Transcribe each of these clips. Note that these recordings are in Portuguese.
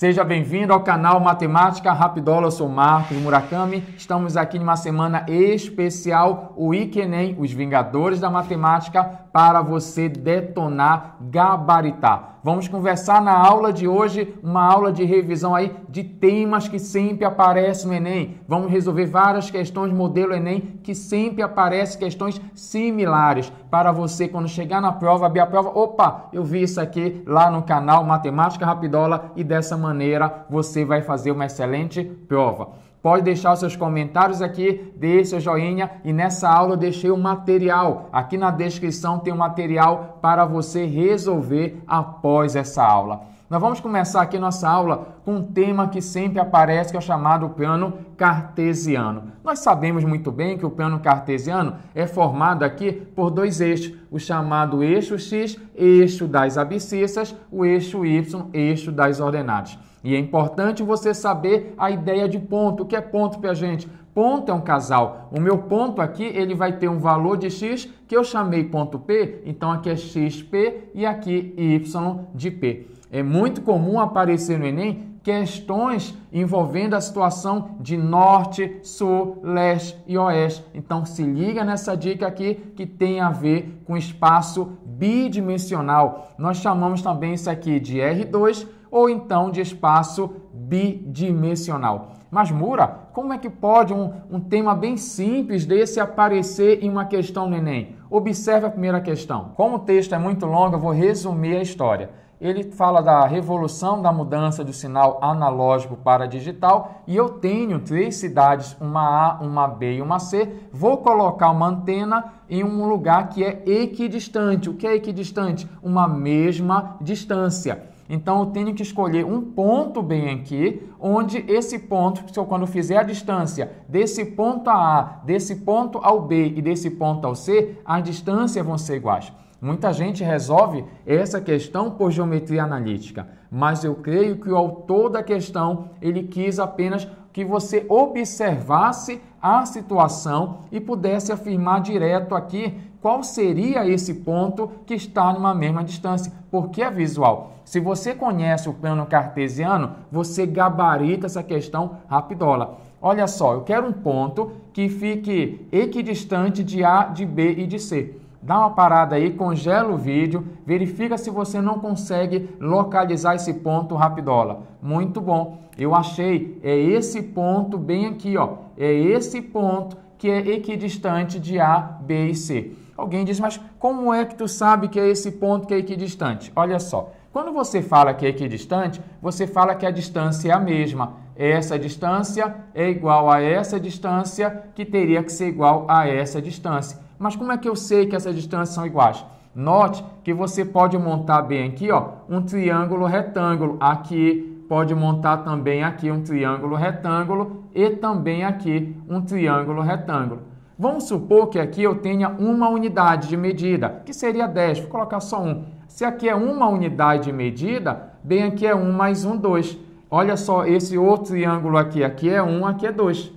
Seja bem-vindo ao canal Matemática Rapidola, eu sou Marcos Murakami. Estamos aqui numa semana especial, o Ikenem, os Vingadores da Matemática, para você detonar, gabaritar. Vamos conversar na aula de hoje, uma aula de revisão aí de temas que sempre aparecem no Enem. Vamos resolver várias questões modelo Enem que sempre aparecem questões similares para você quando chegar na prova, abrir a prova, opa, eu vi isso aqui lá no canal Matemática Rapidola e dessa maneira você vai fazer uma excelente prova. Pode deixar os seus comentários aqui, dê seu joinha e nessa aula eu deixei o um material. Aqui na descrição tem o um material para você resolver após essa aula. Nós vamos começar aqui nossa aula com um tema que sempre aparece, que é o chamado plano cartesiano. Nós sabemos muito bem que o plano cartesiano é formado aqui por dois eixos, o chamado eixo x, eixo das abscissas, o eixo y, eixo das ordenadas. E é importante você saber a ideia de ponto. O que é ponto para a gente? ponto é um casal. O meu ponto aqui, ele vai ter um valor de x que eu chamei ponto p, então aqui é xp e aqui y de p. É muito comum aparecer no Enem questões envolvendo a situação de norte, sul, leste e oeste. Então se liga nessa dica aqui que tem a ver com espaço bidimensional. Nós chamamos também isso aqui de R2 ou então de espaço bidimensional. Mas, Mura, como é que pode um, um tema bem simples desse aparecer em uma questão no Enem? Observe a primeira questão. Como o texto é muito longo, eu vou resumir a história ele fala da revolução da mudança do sinal analógico para digital e eu tenho três cidades, uma A, uma B e uma C. Vou colocar uma antena em um lugar que é equidistante. O que é equidistante? Uma mesma distância. Então eu tenho que escolher um ponto bem aqui, onde esse ponto, se eu quando fizer a distância desse ponto a A, desse ponto ao B e desse ponto ao C, as distâncias vão ser iguais. Muita gente resolve essa questão por geometria analítica, mas eu creio que o autor da questão, ele quis apenas que você observasse a situação e pudesse afirmar direto aqui qual seria esse ponto que está numa mesma distância, porque é visual. Se você conhece o plano cartesiano, você gabarita essa questão rapidola. Olha só, eu quero um ponto que fique equidistante de A, de B e de C dá uma parada aí, congela o vídeo, verifica se você não consegue localizar esse ponto rapidola. Muito bom. Eu achei é esse ponto bem aqui, ó. É esse ponto que é equidistante de A, B e C. Alguém diz, mas como é que tu sabe que é esse ponto que é equidistante? Olha só, quando você fala que é equidistante, você fala que a distância é a mesma. Essa distância é igual a essa distância, que teria que ser igual a essa distância. Mas como é que eu sei que essas distâncias são iguais? Note que você pode montar bem aqui ó, um triângulo retângulo. Aqui pode montar também aqui um triângulo retângulo e também aqui um triângulo retângulo. Vamos supor que aqui eu tenha uma unidade de medida, que seria 10, vou colocar só um. Se aqui é uma unidade de medida, bem aqui é 1 mais 1, 2. Olha só esse outro triângulo aqui, aqui é 1, aqui é 2.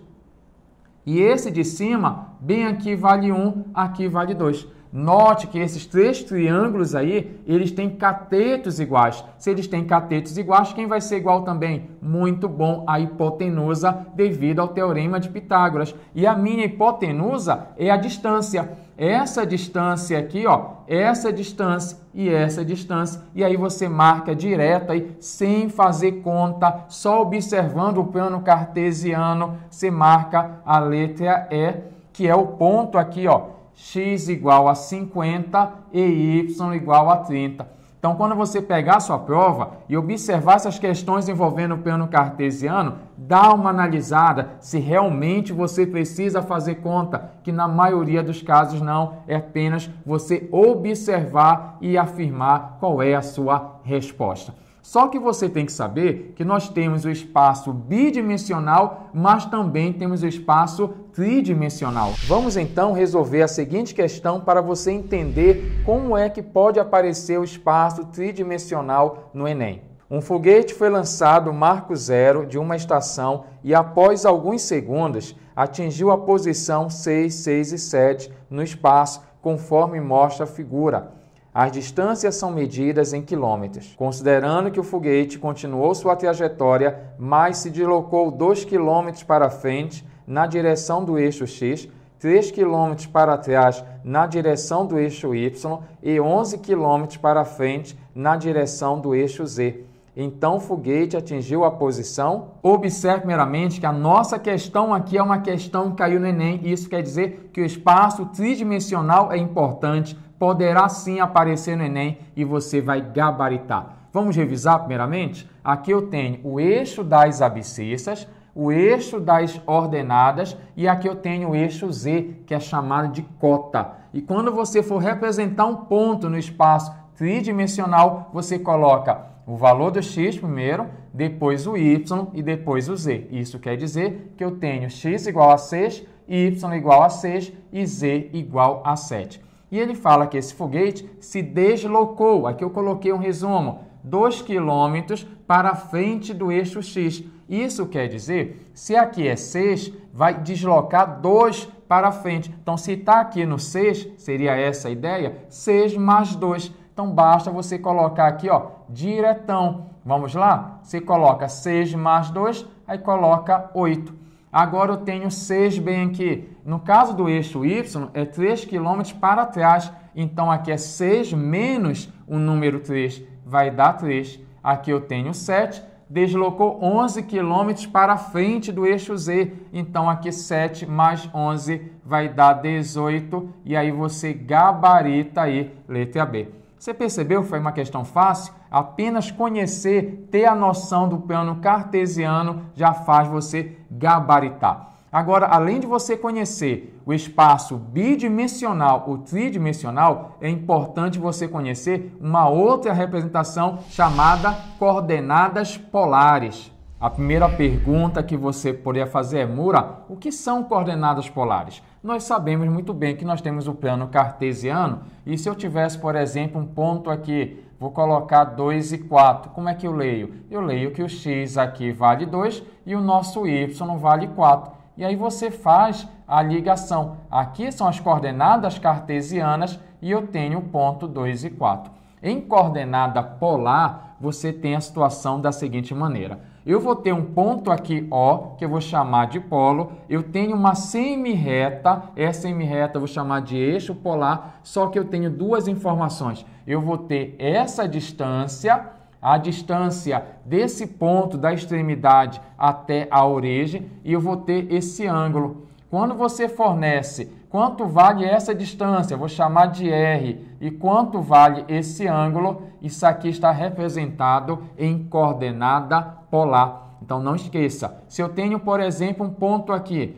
E esse de cima bem aqui vale 1, aqui vale 2. Note que esses três triângulos aí, eles têm catetos iguais. Se eles têm catetos iguais, quem vai ser igual também? Muito bom, a hipotenusa, devido ao teorema de Pitágoras. E a minha hipotenusa é a distância. Essa distância aqui, ó, essa distância e essa distância. E aí você marca direto aí, sem fazer conta, só observando o plano cartesiano, você marca a letra E que é o ponto aqui, ó, x igual a 50 e y igual a 30. Então, quando você pegar a sua prova e observar essas questões envolvendo o plano cartesiano, dá uma analisada se realmente você precisa fazer conta, que na maioria dos casos não, é apenas você observar e afirmar qual é a sua resposta. Só que você tem que saber que nós temos o espaço bidimensional, mas também temos o espaço tridimensional. Vamos então resolver a seguinte questão para você entender como é que pode aparecer o espaço tridimensional no Enem. Um foguete foi lançado marco zero de uma estação e após alguns segundos atingiu a posição 6, 6 e 7 no espaço, conforme mostra a figura. As distâncias são medidas em quilômetros. Considerando que o foguete continuou sua trajetória, mas se deslocou 2 km para frente na direção do eixo X, 3 km para trás na direção do eixo Y e 11 km para frente na direção do eixo Z. Então o foguete atingiu a posição. Observe meramente que a nossa questão aqui é uma questão que caiu no Enem. Isso quer dizer que o espaço tridimensional é importante poderá sim aparecer no Enem e você vai gabaritar. Vamos revisar primeiramente? Aqui eu tenho o eixo das abscissas, o eixo das ordenadas e aqui eu tenho o eixo Z, que é chamado de cota. E quando você for representar um ponto no espaço tridimensional, você coloca o valor do x primeiro, depois o y e depois o z. Isso quer dizer que eu tenho x igual a 6, y igual a 6 e z igual a 7. E ele fala que esse foguete se deslocou, aqui eu coloquei um resumo, 2 km para frente do eixo X. Isso quer dizer, se aqui é 6, vai deslocar 2 para frente. Então, se está aqui no 6, seria essa a ideia, 6 mais 2. Então, basta você colocar aqui, ó, diretão. Vamos lá? Você coloca 6 mais 2, aí coloca 8. Agora eu tenho 6 bem aqui. No caso do eixo Y, é 3 km para trás. Então aqui é 6 menos o número 3, vai dar 3. Aqui eu tenho 7, deslocou 11 km para frente do eixo Z. Então, aqui 7 mais 11 vai dar 18. E aí você gabarita aí, letra B. Você percebeu que foi uma questão fácil? Apenas conhecer, ter a noção do plano cartesiano já faz você gabaritar. Agora, além de você conhecer o espaço bidimensional ou tridimensional, é importante você conhecer uma outra representação chamada coordenadas polares. A primeira pergunta que você poderia fazer é: Mura, o que são coordenadas polares? Nós sabemos muito bem que nós temos o plano cartesiano, e se eu tivesse, por exemplo, um ponto aqui, vou colocar 2 e 4, como é que eu leio? Eu leio que o x aqui vale 2 e o nosso y vale 4. E aí você faz a ligação. Aqui são as coordenadas cartesianas e eu tenho o ponto 2 e 4. Em coordenada polar, você tem a situação da seguinte maneira eu vou ter um ponto aqui O, que eu vou chamar de polo. Eu tenho uma semi-reta essa semi-reta eu vou chamar de eixo polar, só que eu tenho duas informações. Eu vou ter essa distância, a distância desse ponto da extremidade até a origem, e eu vou ter esse ângulo. Quando você fornece quanto vale essa distância, eu vou chamar de R, e quanto vale esse ângulo, isso aqui está representado em coordenada polar. Então não esqueça, se eu tenho, por exemplo, um ponto aqui,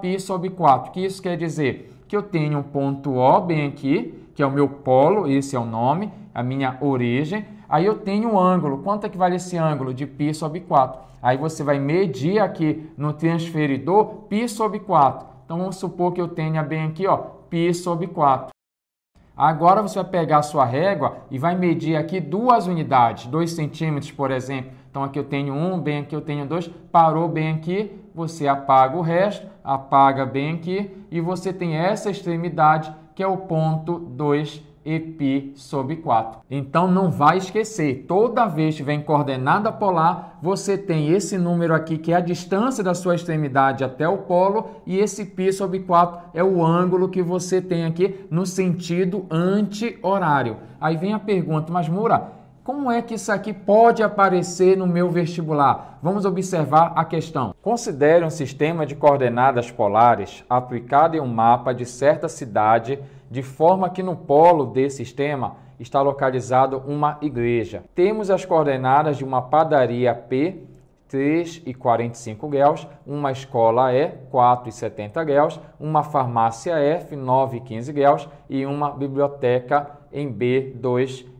pi sobre 4, que isso quer dizer que eu tenho um ponto O bem aqui, que é o meu polo, esse é o nome, a minha origem. Aí eu tenho um ângulo, quanto é que vale esse ângulo de π sobre 4? Aí você vai medir aqui no transferidor π sobre 4. Então vamos supor que eu tenha bem aqui, ó, π sobre 4. Agora você vai pegar a sua régua e vai medir aqui duas unidades, 2 centímetros, por exemplo. Então aqui eu tenho um, bem aqui eu tenho dois, parou bem aqui, você apaga o resto, apaga bem aqui e você tem essa extremidade que é o ponto 2 e π sobre 4. Então não vai esquecer, toda vez que vem coordenada polar, você tem esse número aqui que é a distância da sua extremidade até o polo e esse π sobre 4 é o ângulo que você tem aqui no sentido anti-horário. Aí vem a pergunta, mas Moura, como é que isso aqui pode aparecer no meu vestibular? Vamos observar a questão. Considere um sistema de coordenadas polares aplicado em um mapa de certa cidade de forma que no polo desse sistema está localizado uma igreja. Temos as coordenadas de uma padaria P 3 e 45 graus, uma escola E 4 e 70 graus, uma farmácia F 9 e 15 graus e uma biblioteca em B 2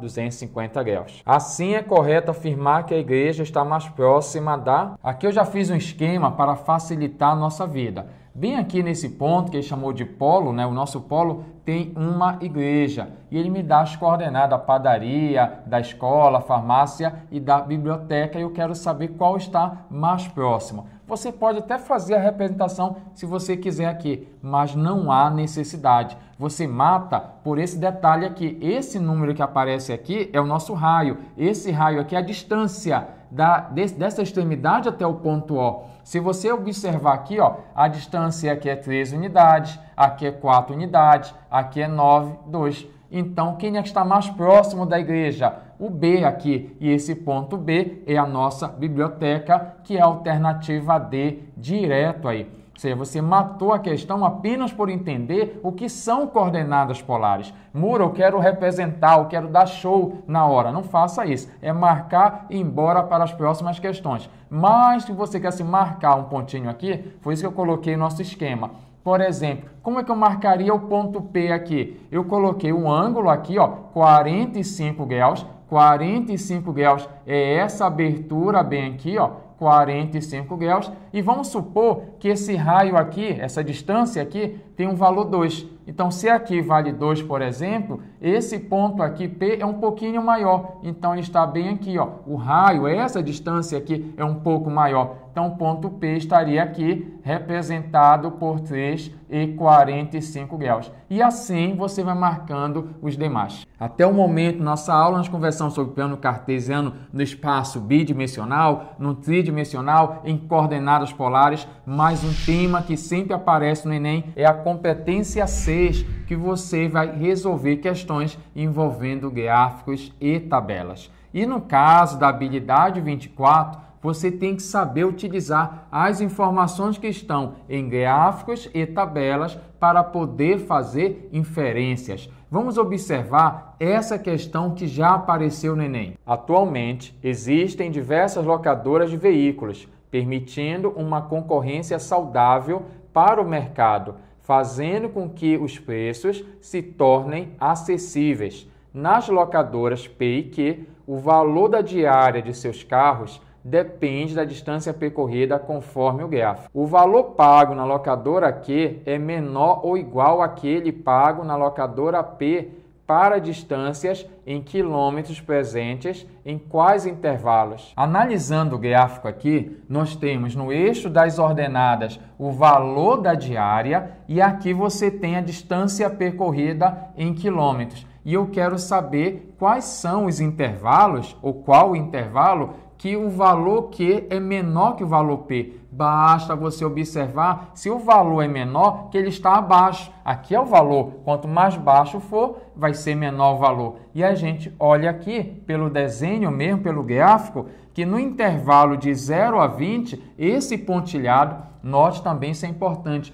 250 graus. Assim é correto afirmar que a igreja está mais próxima da. Aqui eu já fiz um esquema para facilitar a nossa vida. Bem aqui nesse ponto que ele chamou de polo, né? O nosso polo tem uma igreja e ele me dá as coordenadas da padaria, da escola, farmácia e da biblioteca. E eu quero saber qual está mais próximo. Você pode até fazer a representação se você quiser aqui, mas não há necessidade. Você mata por esse detalhe aqui. Esse número que aparece aqui é o nosso raio. Esse raio aqui é a distância da, dessa extremidade até o ponto O. Se você observar aqui, ó, a distância aqui é 3 unidades, aqui é 4 unidades, aqui é 9, 2. Então, quem é que está mais próximo da igreja? O B aqui. E esse ponto B é a nossa biblioteca, que é a alternativa D direto aí. Ou seja, você matou a questão apenas por entender o que são coordenadas polares. Muro, eu quero representar, eu quero dar show na hora. Não faça isso. É marcar e ir embora para as próximas questões. Mas se você quer se marcar um pontinho aqui, foi isso que eu coloquei no nosso esquema por exemplo, como é que eu marcaria o ponto P aqui? Eu coloquei um ângulo aqui, ó, 45 graus. 45 graus é essa abertura bem aqui, ó, 45 graus. E vamos supor que esse raio aqui, essa distância aqui, tem um valor 2. Então, se aqui vale 2, por exemplo, esse ponto aqui, P, é um pouquinho maior. Então, está bem aqui, ó. O raio, essa distância aqui, é um pouco maior. Então, o ponto P estaria aqui representado por 3 e 45 graus. E assim você vai marcando os demais. Até o momento, nossa aula, nós conversamos sobre o plano cartesiano no espaço bidimensional, no tridimensional, em coordenadas binários polares, mas um tema que sempre aparece no Enem é a competência 6, que você vai resolver questões envolvendo gráficos e tabelas. E no caso da habilidade 24, você tem que saber utilizar as informações que estão em gráficos e tabelas para poder fazer inferências. Vamos observar essa questão que já apareceu no Enem. Atualmente, existem diversas locadoras de veículos, permitindo uma concorrência saudável para o mercado, fazendo com que os preços se tornem acessíveis. Nas locadoras Q, o valor da diária de seus carros depende da distância percorrida conforme o gráfico. O valor pago na locadora Q é menor ou igual àquele pago na locadora P para distâncias em quilômetros presentes em quais intervalos. Analisando o gráfico aqui, nós temos no eixo das ordenadas o valor da diária e aqui você tem a distância percorrida em quilômetros. E eu quero saber quais são os intervalos ou qual intervalo que o valor Q é menor que o valor P. Basta você observar se o valor é menor, que ele está abaixo. Aqui é o valor. Quanto mais baixo for, vai ser menor o valor. E a gente olha aqui, pelo desenho mesmo, pelo gráfico, que no intervalo de 0 a 20, esse pontilhado, note também isso é importante.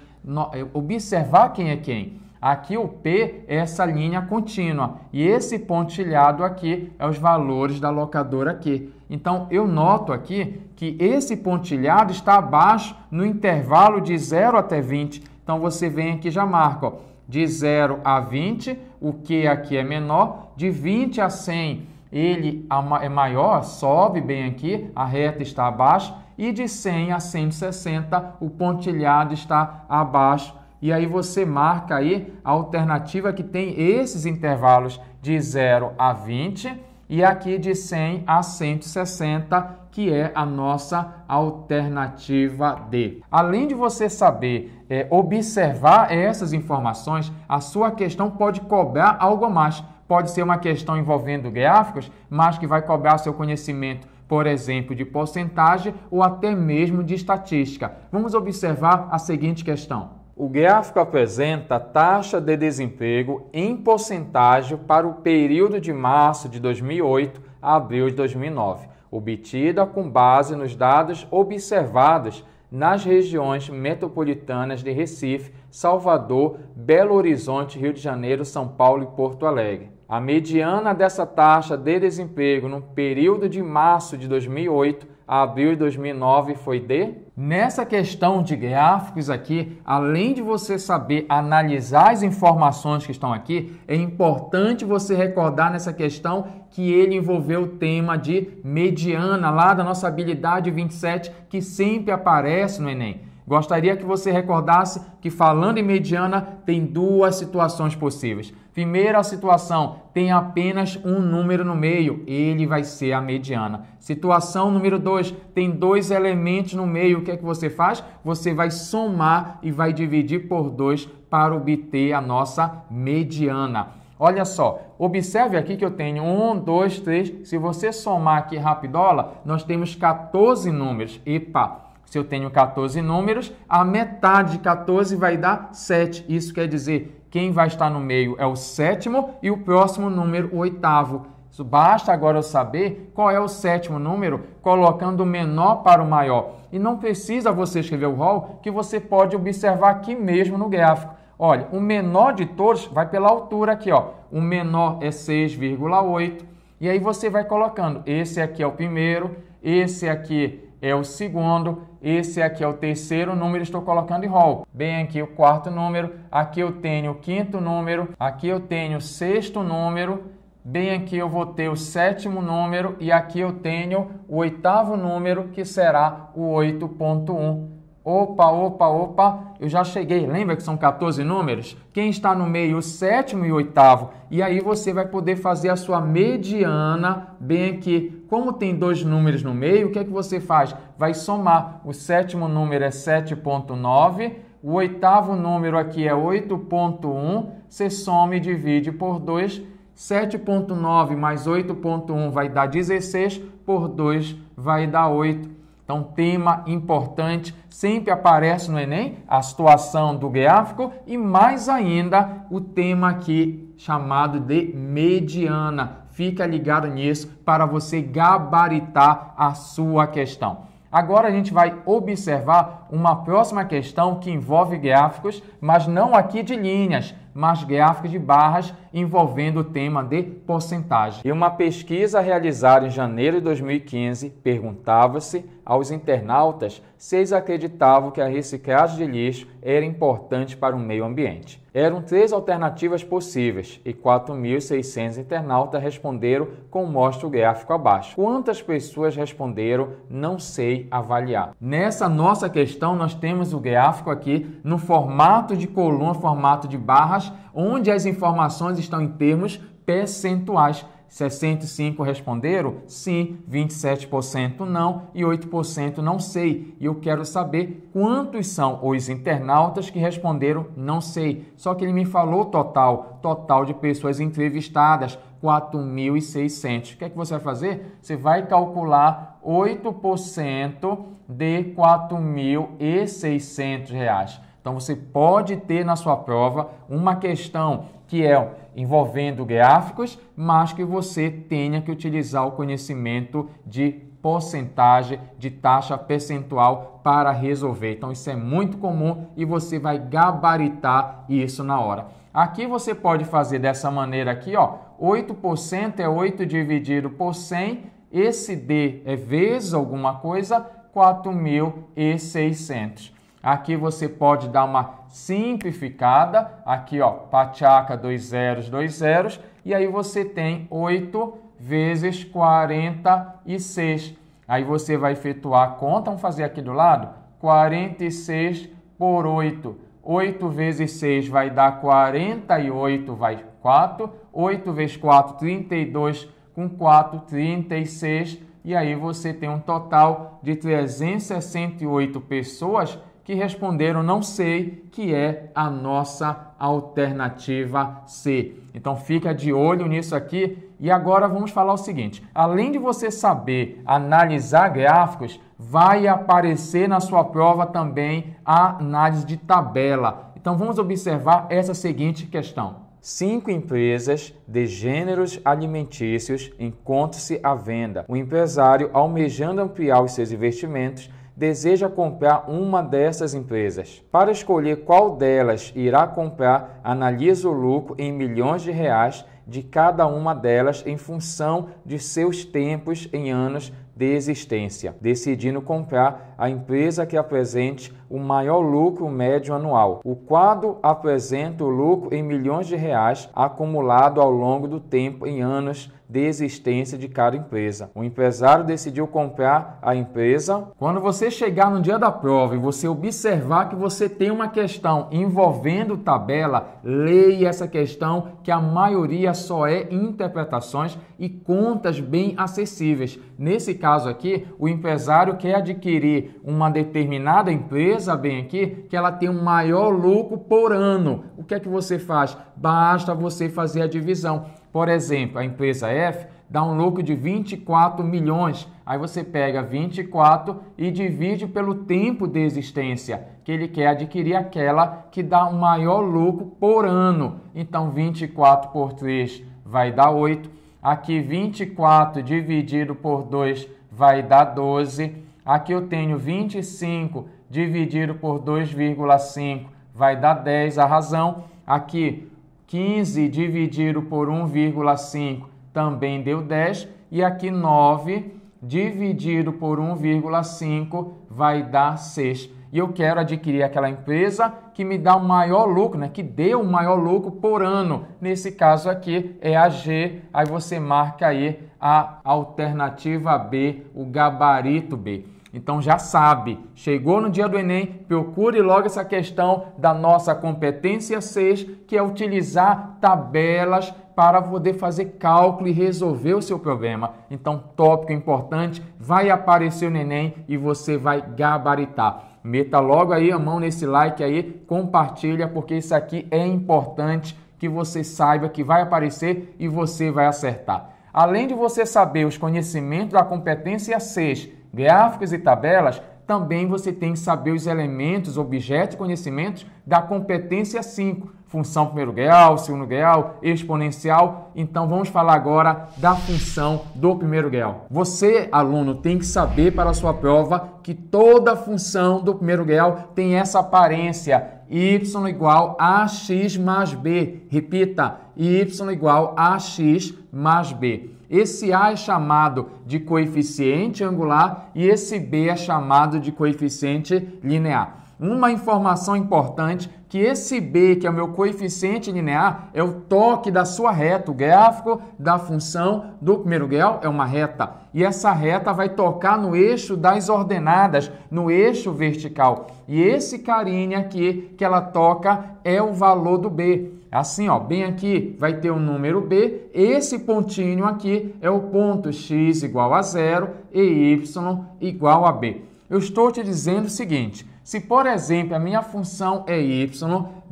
É, observar quem é quem. Aqui o P é essa linha contínua e esse pontilhado aqui é os valores da locadora Q. Então eu noto aqui que esse pontilhado está abaixo no intervalo de 0 até 20. Então você vem aqui e já marca, ó, de 0 a 20, o Q aqui é menor, de 20 a 100 ele é maior, sobe bem aqui, a reta está abaixo, e de 100 a 160 o pontilhado está abaixo. E aí você marca aí a alternativa que tem esses intervalos de 0 a 20 e aqui de 100 a 160, que é a nossa alternativa D. Além de você saber é, observar essas informações, a sua questão pode cobrar algo a mais. Pode ser uma questão envolvendo gráficos, mas que vai cobrar seu conhecimento por exemplo, de porcentagem ou até mesmo de estatística. Vamos observar a seguinte questão. O gráfico apresenta a taxa de desemprego em porcentagem para o período de março de 2008 a abril de 2009, obtida com base nos dados observados nas regiões metropolitanas de Recife, Salvador, Belo Horizonte, Rio de Janeiro, São Paulo e Porto Alegre. A mediana dessa taxa de desemprego no período de março de 2008 a abril de 2009 foi de Nessa questão de gráficos aqui, além de você saber analisar as informações que estão aqui, é importante você recordar nessa questão que ele envolveu o tema de mediana lá da nossa habilidade 27 que sempre aparece no Enem. Gostaria que você recordasse que falando em mediana tem duas situações possíveis. Primeira situação, tem apenas um número no meio, ele vai ser a mediana. Situação número 2, tem dois elementos no meio, o que é que você faz? Você vai somar e vai dividir por 2 para obter a nossa mediana. Olha só, observe aqui que eu tenho 1, 2, 3. Se você somar aqui rapidola, nós temos 14 números. Epa! Se eu tenho 14 números, a metade de 14 vai dar 7. Isso quer dizer, quem vai estar no meio é o sétimo e o próximo número, o oitavo. Basta agora eu saber qual é o sétimo número, colocando o menor para o maior. E não precisa você escrever o rol, que você pode observar aqui mesmo no gráfico. Olha, o menor de todos vai pela altura aqui, ó. O menor é 6,8. E aí você vai colocando, esse aqui é o primeiro, esse aqui é o segundo, esse aqui é o terceiro número, estou colocando em rol. Bem aqui o quarto número, aqui eu tenho o quinto número, aqui eu tenho o sexto número, bem aqui eu vou ter o sétimo número e aqui eu tenho o oitavo número, que será o 8.1. Opa, opa, opa, eu já cheguei. Lembra que são 14 números? Quem está no meio, o sétimo e o oitavo. E aí você vai poder fazer a sua mediana bem aqui como tem dois números no meio, o que é que você faz? Vai somar. O sétimo número é 7.9, o oitavo número aqui é 8.1, você soma e divide por 2. 7.9 mais 8.1 vai dar 16, por 2 vai dar 8. Então, tema importante, sempre aparece no Enem a situação do gráfico e mais ainda o tema aqui chamado de mediana. Fica ligado nisso para você gabaritar a sua questão. Agora a gente vai observar uma próxima questão que envolve gráficos, mas não aqui de linhas, mas gráficos de barras envolvendo o tema de porcentagem. E uma pesquisa realizada em janeiro de 2015 perguntava-se aos internautas se eles acreditavam que a reciclagem de lixo era importante para o meio ambiente. Eram três alternativas possíveis e 4.600 internautas responderam com mostra o gráfico abaixo. Quantas pessoas responderam, não sei avaliar. Nessa nossa questão, nós temos o gráfico aqui no formato de coluna, formato de barras, onde as informações estão em termos percentuais. 65 responderam sim, 27% não e 8% não sei. E eu quero saber quantos são os internautas que responderam não sei. Só que ele me falou total, total de pessoas entrevistadas, 4.600. O que é que você vai fazer? Você vai calcular 8% de 4.600 reais. Então você pode ter na sua prova uma questão que é envolvendo gráficos, mas que você tenha que utilizar o conhecimento de porcentagem de taxa percentual para resolver. Então isso é muito comum e você vai gabaritar isso na hora. Aqui você pode fazer dessa maneira aqui, ó. 8% é 8 dividido por 100, esse D é vezes alguma coisa, 4.600. Aqui você pode dar uma simplificada, aqui ó, pachaca, dois zeros, dois zeros, e aí você tem 8 vezes 46. Aí você vai efetuar a conta, vamos fazer aqui do lado, 46 por 8. 8 vezes 6 vai dar 48, vai 4. 8 vezes 4, 32, com 4, 36. E aí você tem um total de 368 pessoas que responderam não sei, que é a nossa alternativa C. Então fica de olho nisso aqui e agora vamos falar o seguinte: além de você saber analisar gráficos, vai aparecer na sua prova também a análise de tabela. Então vamos observar essa seguinte questão. Cinco empresas de gêneros alimentícios encontram-se à venda. O empresário, almejando ampliar os seus investimentos, deseja comprar uma dessas empresas. Para escolher qual delas irá comprar, analisa o lucro em milhões de reais de cada uma delas em função de seus tempos em anos de existência, decidindo comprar a empresa que apresente o maior lucro médio anual. O quadro apresenta o lucro em milhões de reais acumulado ao longo do tempo em anos de existência de cada empresa. O empresário decidiu comprar a empresa. Quando você chegar no dia da prova e você observar que você tem uma questão envolvendo tabela, leia essa questão que a maioria só é interpretações e contas bem acessíveis. Nesse caso aqui, o empresário quer adquirir uma determinada empresa bem aqui que ela tem um maior lucro por ano. O que é que você faz? Basta você fazer a divisão. Por exemplo, a empresa F dá um lucro de 24 milhões. Aí você pega 24 e divide pelo tempo de existência, que ele quer adquirir aquela que dá um maior lucro por ano. Então 24 por 3 vai dar 8. Aqui 24 dividido por 2 vai dar 12. Aqui eu tenho 25 dividido por 2,5 vai dar 10 a razão. Aqui 15 dividido por 1,5 também deu 10. E aqui 9 dividido por 1,5 vai dar 6. E eu quero adquirir aquela empresa que me dá o maior lucro, né? que deu o maior lucro por ano. Nesse caso aqui é a G, aí você marca aí a alternativa B, o gabarito B. Então já sabe, chegou no dia do Enem, procure logo essa questão da nossa competência 6, que é utilizar tabelas para poder fazer cálculo e resolver o seu problema. Então, tópico importante vai aparecer no Enem e você vai gabaritar. Meta logo aí a mão nesse like aí, compartilha, porque isso aqui é importante que você saiba que vai aparecer e você vai acertar. Além de você saber os conhecimentos da competência 6 gráficos e tabelas, também você tem que saber os elementos, objetos e conhecimentos da competência 5, função primeiro grau, segundo grau, exponencial. Então vamos falar agora da função do primeiro grau. Você, aluno, tem que saber para a sua prova que toda função do primeiro grau tem essa aparência y igual a x mais b. Repita, y igual a x mais b. Esse A é chamado de coeficiente angular e esse B é chamado de coeficiente linear. Uma informação importante que esse b, que é o meu coeficiente linear, é o toque da sua reta, o gráfico da função do primeiro grau é uma reta. E essa reta vai tocar no eixo das ordenadas, no eixo vertical. E esse carinha aqui que ela toca é o valor do b. Assim, ó, bem aqui vai ter o número B, esse pontinho aqui é o ponto x igual a zero e y igual a B. Eu estou te dizendo o seguinte, se, por exemplo, a minha função é y,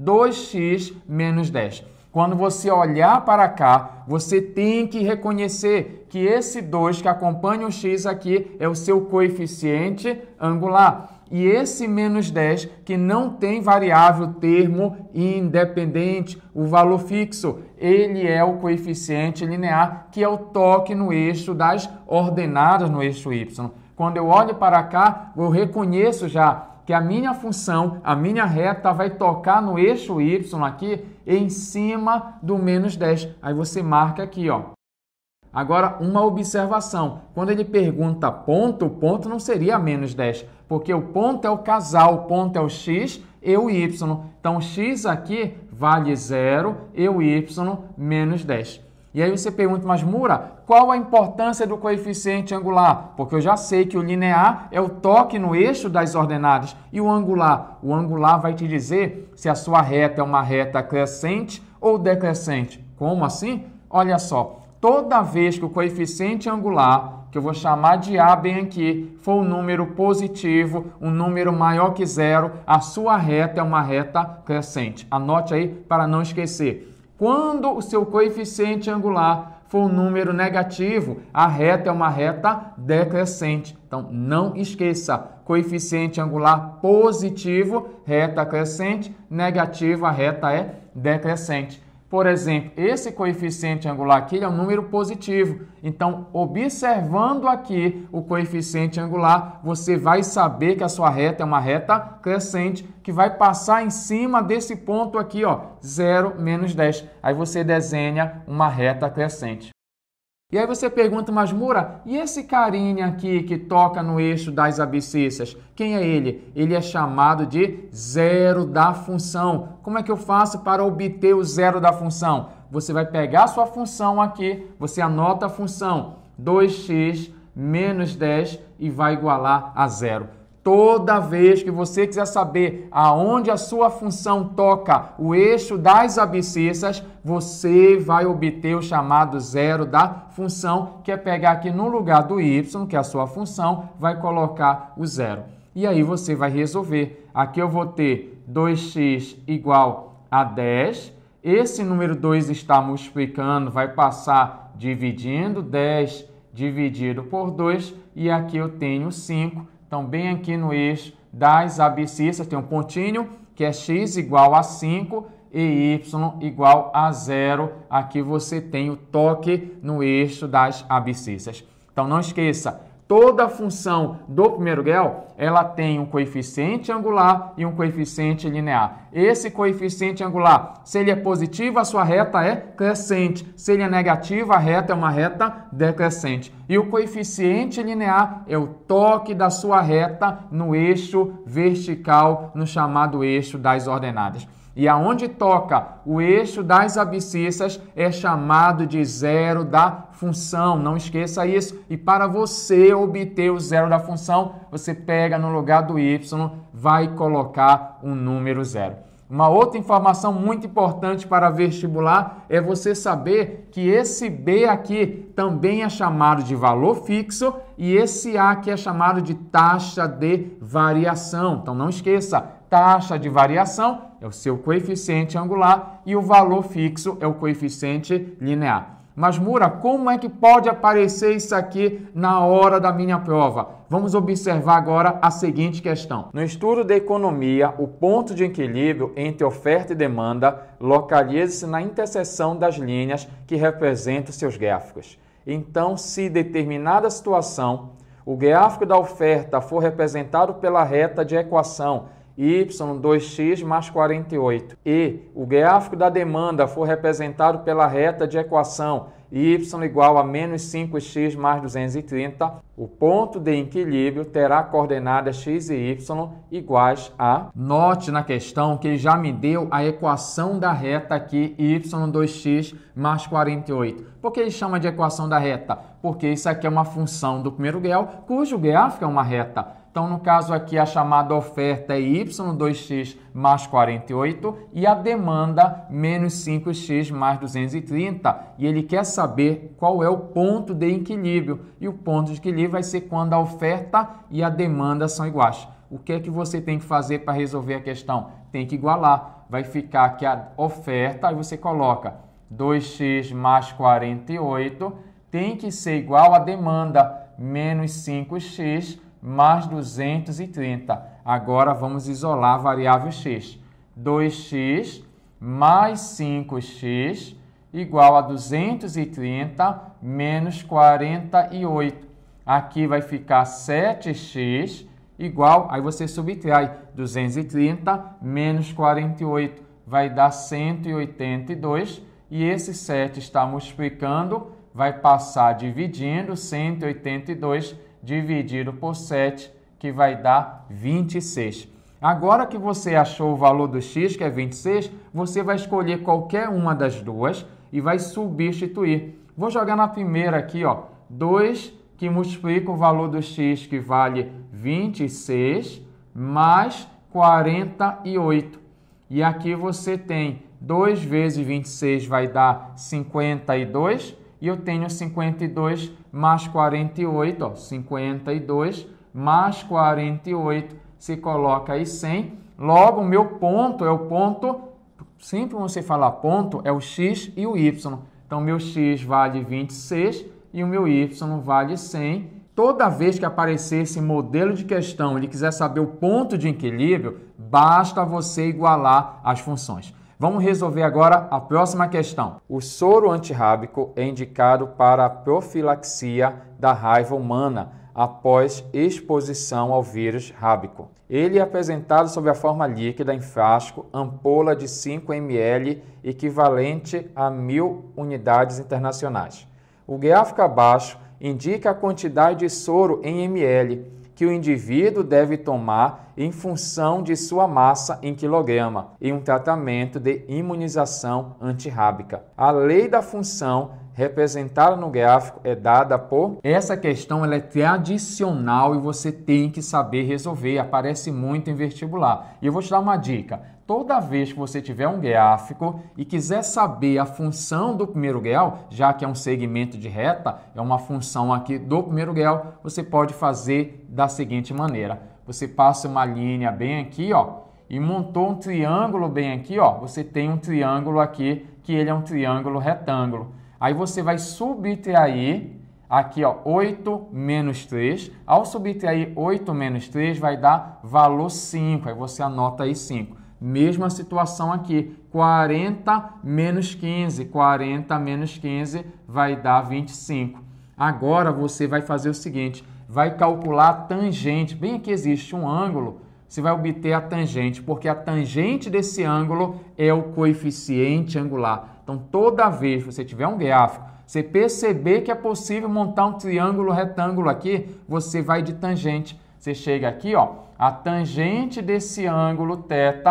2x menos 10. Quando você olhar para cá, você tem que reconhecer que esse 2 que acompanha o x aqui é o seu coeficiente angular e esse menos 10 que não tem variável termo independente, o valor fixo, ele é o coeficiente linear que é o toque no eixo das ordenadas no eixo y. Quando eu olho para cá, eu reconheço já que a minha função, a minha reta vai tocar no eixo y aqui em cima do menos 10. Aí você marca aqui, ó. Agora, uma observação: quando ele pergunta ponto, o ponto não seria menos 10, porque o ponto é o casal, o ponto é o x e o y. Então, x aqui vale 0 e o y menos 10. E aí você pergunta, mas Mura, qual a importância do coeficiente angular? Porque eu já sei que o linear é o toque no eixo das ordenadas. E o angular? O angular vai te dizer se a sua reta é uma reta crescente ou decrescente. Como assim? Olha só, toda vez que o coeficiente angular, que eu vou chamar de A bem aqui, for um número positivo, um número maior que zero, a sua reta é uma reta crescente. Anote aí para não esquecer. Quando o seu coeficiente angular for um número negativo, a reta é uma reta decrescente. Então não esqueça, coeficiente angular positivo, reta crescente, negativo, a reta é decrescente. Por exemplo, esse coeficiente angular aqui é um número positivo. Então, observando aqui o coeficiente angular, você vai saber que a sua reta é uma reta crescente que vai passar em cima desse ponto aqui, ó, 0, menos 10. Aí você desenha uma reta crescente. E aí você pergunta, mas Moura, e esse carinha aqui que toca no eixo das abscissas, quem é ele? Ele é chamado de zero da função. Como é que eu faço para obter o zero da função? Você vai pegar a sua função aqui, você anota a função 2x menos 10 e vai igualar a zero. Toda vez que você quiser saber aonde a sua função toca o eixo das abscissas, você vai obter o chamado zero da função, que é pegar aqui no lugar do y, que é a sua função, vai colocar o zero. E aí você vai resolver. Aqui eu vou ter 2x igual a 10. Esse número 2 está multiplicando, vai passar dividindo 10 dividido por 2. E aqui eu tenho 5 então, bem aqui no eixo das abscissas, tem um pontinho que é x igual a 5 e y igual a zero. Aqui você tem o toque no eixo das abscissas. Então não esqueça, toda a função do primeiro grau, ela tem um coeficiente angular e um coeficiente linear. Esse coeficiente angular, se ele é positivo, a sua reta é crescente. Se ele é negativo, a reta é uma reta decrescente. E o coeficiente linear é o toque da sua reta no eixo vertical, no chamado eixo das ordenadas. E aonde toca o eixo das abscissas é chamado de zero da função. Não esqueça isso. E para você obter o zero da função, você pega no lugar do y, vai colocar um número zero. Uma outra informação muito importante para vestibular é você saber que esse B aqui também é chamado de valor fixo e esse A aqui é chamado de taxa de variação. Então não esqueça, taxa de variação é o seu coeficiente angular e o valor fixo é o coeficiente linear. Mas, Mura, como é que pode aparecer isso aqui na hora da minha prova? Vamos observar agora a seguinte questão. No estudo da economia, o ponto de equilíbrio entre oferta e demanda localiza-se na interseção das linhas que representam seus gráficos. Então, se determinada situação, o gráfico da oferta for representado pela reta de equação y2x mais 48 e o gráfico da demanda for representado pela reta de equação y igual a menos 5x mais 230, o ponto de equilíbrio terá coordenadas x e y iguais a... Note na questão que ele já me deu a equação da reta aqui, y2x mais 48. Por que ele chama de equação da reta? Porque isso aqui é uma função do primeiro grau, cujo gráfico é uma reta. Então, no caso aqui, a chamada oferta é Y2x mais 48 e a demanda menos 5x mais 230. E ele quer saber qual é o ponto de equilíbrio. E o ponto de equilíbrio vai ser quando a oferta e a demanda são iguais. O que é que você tem que fazer para resolver a questão? Tem que igualar. Vai ficar que a oferta, aí você coloca 2x mais 48 tem que ser igual à demanda menos 5x mais 230. Agora vamos isolar a variável x. 2x mais 5x igual a 230 menos 48. Aqui vai ficar 7x igual, aí você subtrai 230 menos 48, vai dar 182. E esse 7 está multiplicando, vai passar dividindo 182 dividido por 7, que vai dar 26. Agora que você achou o valor do x, que é 26, você vai escolher qualquer uma das duas e vai substituir. Vou jogar na primeira aqui, ó, 2 que multiplica o valor do x, que vale 26, mais 48. E aqui você tem 2 vezes 26 vai dar 52 e eu tenho 52 mais 48, ó, 52 mais 48 se coloca aí 100. Logo, o meu ponto é o ponto, sempre quando você falar ponto, é o x e o y. Então, meu x vale 26 e o meu y vale 100 toda vez que aparecer esse modelo de questão e quiser saber o ponto de equilíbrio, basta você igualar as funções. Vamos resolver agora a próxima questão. O soro antirrábico é indicado para a profilaxia da raiva humana após exposição ao vírus rábico. Ele é apresentado sob a forma líquida em frasco, ampola de 5 ml, equivalente a mil unidades internacionais. O gráfico abaixo indica a quantidade de soro em ml que o indivíduo deve tomar em função de sua massa em quilograma e um tratamento de imunização antirrábica. A lei da função representada no gráfico é dada por essa questão ela é tradicional e você tem que saber resolver aparece muito em vestibular e eu vou te dar uma dica Toda vez que você tiver um gráfico e quiser saber a função do primeiro grau, já que é um segmento de reta, é uma função aqui do primeiro grau, você pode fazer da seguinte maneira. Você passa uma linha bem aqui, ó, e montou um triângulo bem aqui, ó. Você tem um triângulo aqui que ele é um triângulo retângulo. Aí você vai subtrair aqui ó, 8 menos 3. Ao subtrair 8 menos 3 vai dar valor 5, aí você anota aí 5. Mesma situação aqui, 40 menos 15, 40 menos 15 vai dar 25. Agora você vai fazer o seguinte, vai calcular a tangente, bem que existe um ângulo, você vai obter a tangente, porque a tangente desse ângulo é o coeficiente angular. Então, toda vez que você tiver um gráfico, você perceber que é possível montar um triângulo retângulo aqui, você vai de tangente. Você chega aqui, ó, a tangente desse ângulo θ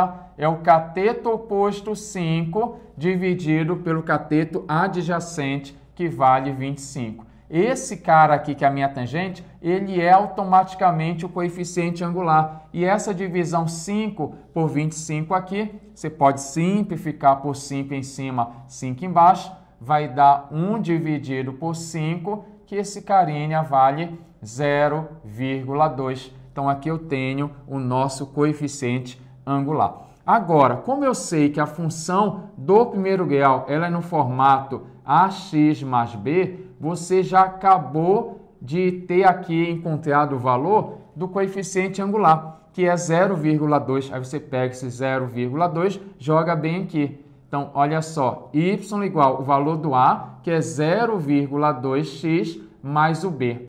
é o cateto oposto 5 dividido pelo cateto adjacente, que vale 25. Esse cara aqui, que é a minha tangente, ele é automaticamente o coeficiente angular. E essa divisão 5 por 25 aqui, você pode simplificar por 5 em cima, 5 embaixo, vai dar 1 dividido por 5, que esse carinha vale 0,2. Então aqui eu tenho o nosso coeficiente angular. Agora, como eu sei que a função do primeiro grau ela é no formato ax mais b, você já acabou de ter aqui encontrado o valor do coeficiente angular, que é 0,2. Aí você pega esse 0,2, joga bem aqui. Então, olha só, y igual o valor do a, que é 0,2x mais o b.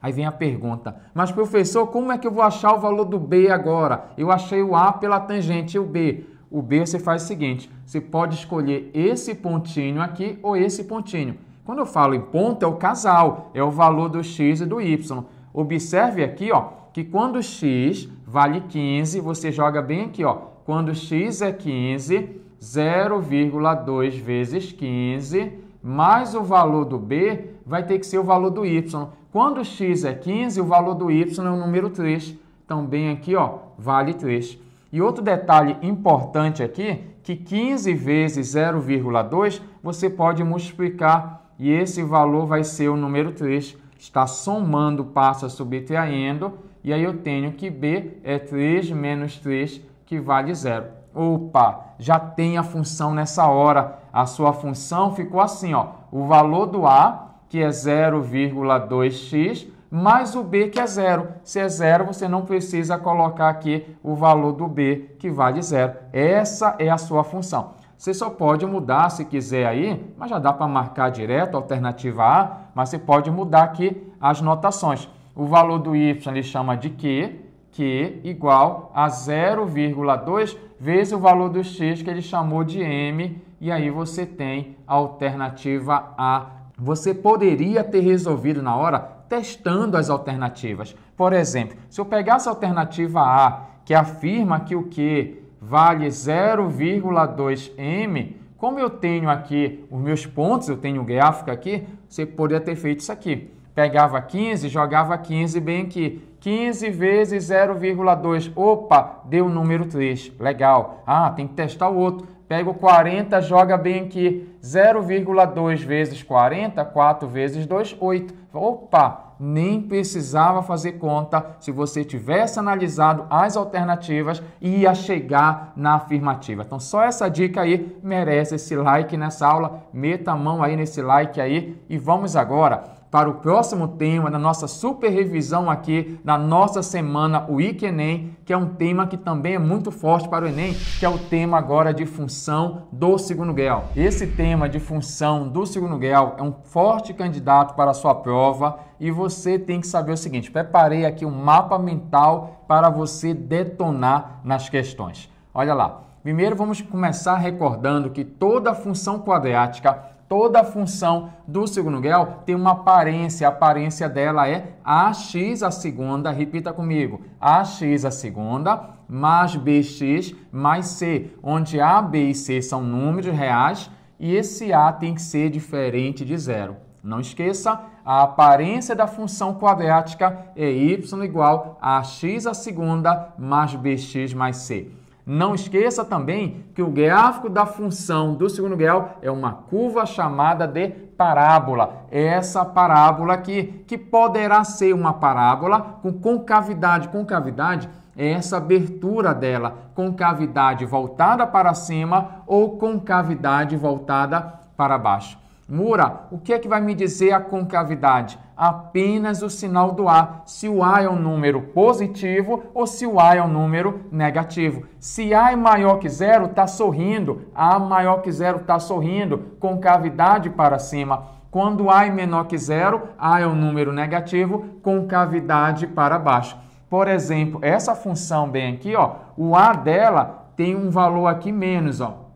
Aí vem a pergunta: mas professor, como é que eu vou achar o valor do B agora? Eu achei o A pela tangente e o B. O B você faz o seguinte: você pode escolher esse pontinho aqui ou esse pontinho. Quando eu falo em ponto, é o casal, é o valor do x e do y. Observe aqui, ó, que quando x vale 15, você joga bem aqui, ó. Quando x é 15, 0,2 vezes 15 mais o valor do b vai ter que ser o valor do y. Quando x é 15, o valor do y é o número 3. Também então, aqui, ó, vale 3. E outro detalhe importante aqui, que 15 vezes 0,2 você pode multiplicar e esse valor vai ser o número 3. Está somando, passa subtraindo, e aí eu tenho que b é 3 menos 3, que vale zero. Opa, já tem a função nessa hora. A sua função ficou assim, ó, o valor do a que é 0,2x, mais o b, que é zero. Se é zero, você não precisa colocar aqui o valor do b, que vale zero. Essa é a sua função. Você só pode mudar se quiser aí, mas já dá para marcar direto, alternativa A, mas você pode mudar aqui as notações. O valor do y ele chama de q, q igual a 0,2 vezes o valor do x que ele chamou de m, e aí você tem a alternativa A você poderia ter resolvido na hora testando as alternativas. Por exemplo, se eu pegasse a alternativa A, que afirma que o Q vale 0,2m, como eu tenho aqui os meus pontos, eu tenho o gráfico aqui, você poderia ter feito isso aqui. Pegava 15, jogava 15 bem aqui. 15 vezes 0,2. Opa, deu o número 3. Legal. Ah, tem que testar o outro. Pego 40, joga bem aqui. 0,2 vezes 40, 4 vezes 2, 8. Opa, nem precisava fazer conta se você tivesse analisado as alternativas e ia chegar na afirmativa. Então, só essa dica aí merece esse like nessa aula. Meta a mão aí nesse like aí e vamos agora para o próximo tema da nossa super revisão aqui na nossa semana o Enem, que é um tema que também é muito forte para o Enem, que é o tema agora de função do segundo grau. Esse tema de função do segundo grau é um forte candidato para a sua prova e você tem que saber o seguinte, preparei aqui um mapa mental para você detonar nas questões. Olha lá. Primeiro vamos começar recordando que toda função quadrática toda a função do segundo grau tem uma aparência, a aparência dela é ax a segunda, repita comigo, ax a segunda mais bx mais c, onde a, b e c são números reais e esse a tem que ser diferente de zero. Não esqueça, a aparência da função quadrática é y igual a x a segunda mais bx mais c. Não esqueça também que o gráfico da função do segundo grau é uma curva chamada de parábola. Essa parábola aqui, que poderá ser uma parábola com concavidade. Concavidade é essa abertura dela, concavidade voltada para cima ou concavidade voltada para baixo. Mura, o que é que vai me dizer a concavidade? Apenas o sinal do A, se o A é um número positivo ou se o A é um número negativo. Se A é maior que zero, está sorrindo. A maior que zero está sorrindo, concavidade para cima. Quando A é menor que zero, A é um número negativo, concavidade para baixo. Por exemplo, essa função bem aqui, ó, o A dela tem um valor aqui menos, ó,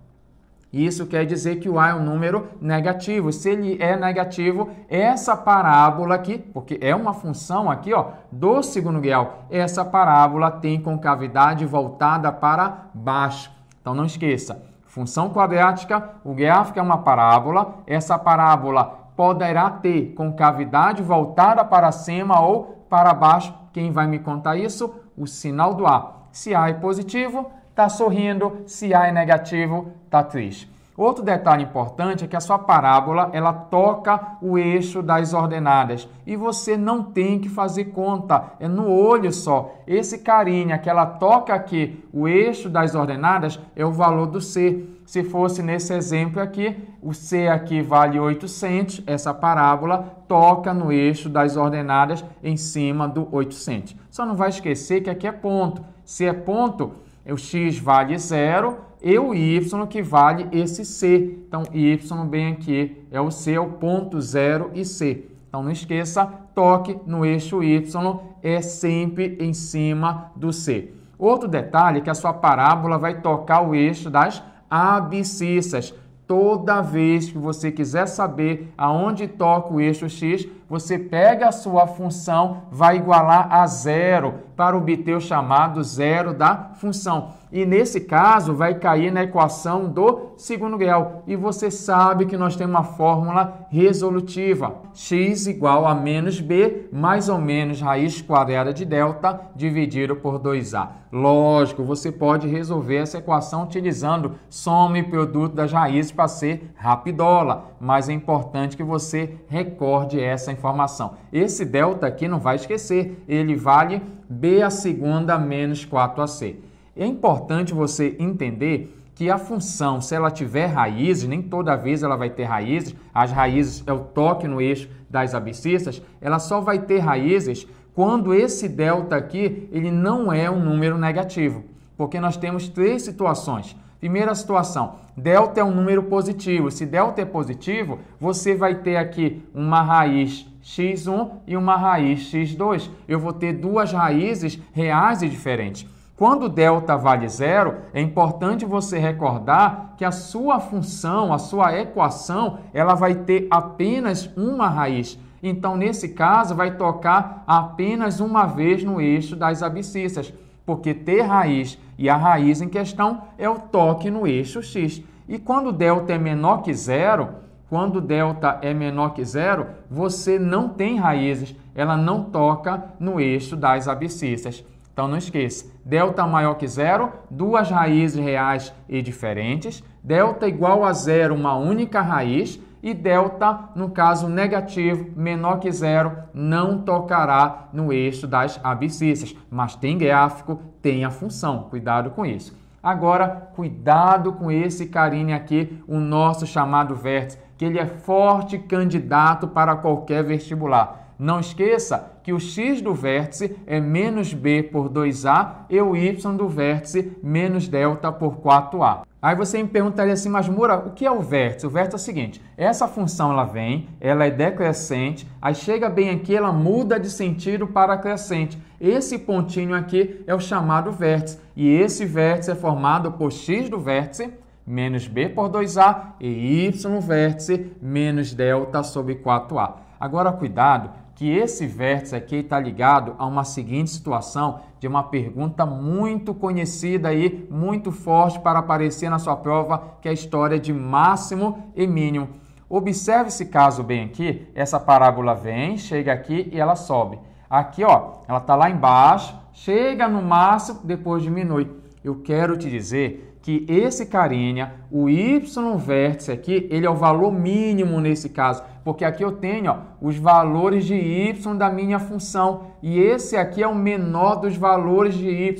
isso quer dizer que o A é um número negativo. Se ele é negativo, essa parábola aqui, porque é uma função aqui, ó, do segundo grau, essa parábola tem concavidade voltada para baixo. Então não esqueça, função quadrática, o gráfico é uma parábola, essa parábola poderá ter concavidade voltada para cima ou para baixo. Quem vai me contar isso? O sinal do A. Se A é positivo, Está sorrindo, se A é negativo, está triste. Outro detalhe importante é que a sua parábola ela toca o eixo das ordenadas e você não tem que fazer conta, é no olho só. Esse carinha que ela toca aqui, o eixo das ordenadas, é o valor do C. Se fosse nesse exemplo aqui, o C aqui vale 800, essa parábola toca no eixo das ordenadas em cima do 800. Só não vai esquecer que aqui é ponto. Se é ponto, o x vale zero e o y que vale esse c. Então, y bem aqui é o c, é o ponto zero e c. Então, não esqueça, toque no eixo y é sempre em cima do c. Outro detalhe é que a sua parábola vai tocar o eixo das abscissas. Toda vez que você quiser saber aonde toca o eixo x, você pega a sua função, vai igualar a zero para obter o chamado zero da função. E nesse caso, vai cair na equação do segundo grau. E você sabe que nós temos uma fórmula resolutiva. x igual a menos b, mais ou menos raiz quadrada de delta, dividido por 2a. Lógico, você pode resolver essa equação utilizando soma e produto das raízes para ser rapidola. Mas é importante que você recorde essa informação. Esse delta aqui, não vai esquecer, ele vale b a segunda menos 4ac. É importante você entender que a função, se ela tiver raízes, nem toda vez ela vai ter raízes, as raízes é o toque no eixo das abscissas, ela só vai ter raízes quando esse delta aqui, ele não é um número negativo, porque nós temos três situações. Primeira situação, delta é um número positivo. Se delta é positivo, você vai ter aqui uma raiz x1 e uma raiz x2. Eu vou ter duas raízes reais e diferentes. Quando delta vale zero, é importante você recordar que a sua função, a sua equação, ela vai ter apenas uma raiz. Então, nesse caso, vai tocar apenas uma vez no eixo das abscissas, porque ter raiz e a raiz em questão é o toque no eixo x. E quando delta é menor que zero, quando delta é menor que zero, você não tem raízes, ela não toca no eixo das abscissas. Então não esqueça, delta maior que zero, duas raízes reais e diferentes, delta igual a zero, uma única raiz, e delta, no caso negativo, menor que zero, não tocará no eixo das abscissas, mas tem gráfico, tem a função, cuidado com isso. Agora, cuidado com esse carinha aqui, o nosso chamado vértice, que ele é forte candidato para qualquer vestibular. Não esqueça que o x do vértice é menos b por 2a e o y do vértice menos delta por 4a. Aí você me perguntaria assim, mas Moura, o que é o vértice? O vértice é o seguinte, essa função ela vem, ela é decrescente, aí chega bem aqui, ela muda de sentido para crescente. Esse pontinho aqui é o chamado vértice, e esse vértice é formado por x do vértice menos b por 2a e y do vértice menos delta sobre 4a. Agora, cuidado, que esse vértice aqui está ligado a uma seguinte situação de uma pergunta muito conhecida e muito forte para aparecer na sua prova, que é a história de máximo e mínimo. Observe esse caso bem aqui, essa parábola vem, chega aqui e ela sobe. Aqui, ó, ela está lá embaixo, chega no máximo, depois diminui. Eu quero te dizer que esse carinha, o y vértice aqui, ele é o valor mínimo nesse caso, porque aqui eu tenho ó, os valores de y da minha função e esse aqui é o menor dos valores de y,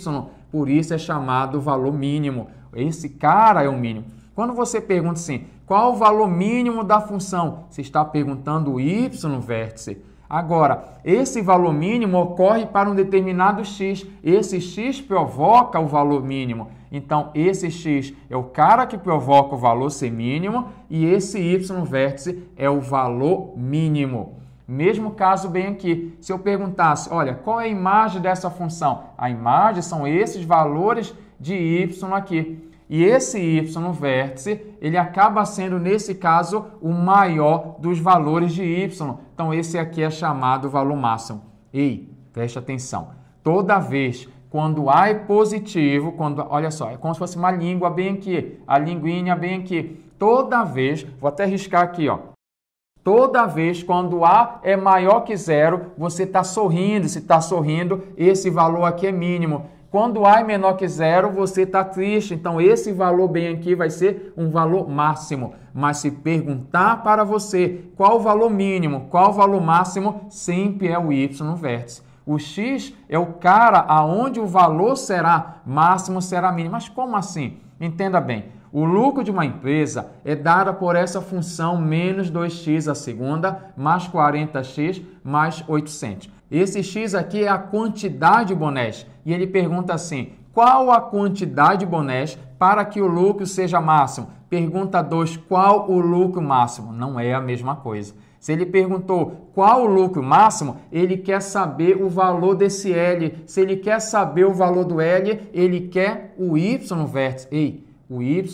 por isso é chamado valor mínimo. Esse cara é o mínimo. Quando você pergunta assim, qual o valor mínimo da função? Você está perguntando o y vértice. Agora, esse valor mínimo ocorre para um determinado x. Esse x provoca o valor mínimo. Então, esse x é o cara que provoca o valor ser mínimo e esse y vértice é o valor mínimo. Mesmo caso bem aqui, se eu perguntasse, olha, qual é a imagem dessa função? A imagem são esses valores de y aqui. E esse y vértice, ele acaba sendo, nesse caso, o maior dos valores de y. Então, esse aqui é chamado valor máximo. Ei, preste atenção. Toda vez quando A é positivo, quando olha só, é como se fosse uma língua bem aqui, a linguinha bem aqui. Toda vez, vou até riscar aqui, ó. Toda vez quando A é maior que zero, você está sorrindo. Se está sorrindo, esse valor aqui é mínimo. Quando A é menor que zero, você está triste. Então, esse valor bem aqui vai ser um valor máximo. Mas se perguntar para você qual o valor mínimo, qual o valor máximo, sempre é o Y no vértice. O X é o cara aonde o valor será máximo, será mínimo. Mas como assim? Entenda bem. O lucro de uma empresa é dado por essa função menos 2x a segunda, mais 40x, mais 800. Esse x aqui é a quantidade de bonés. E ele pergunta assim, qual a quantidade de bonés para que o lucro seja máximo? Pergunta 2, qual o lucro máximo? Não é a mesma coisa. Se ele perguntou qual o lucro máximo, ele quer saber o valor desse L. Se ele quer saber o valor do L, ele quer o Y vértice. Ei, o Y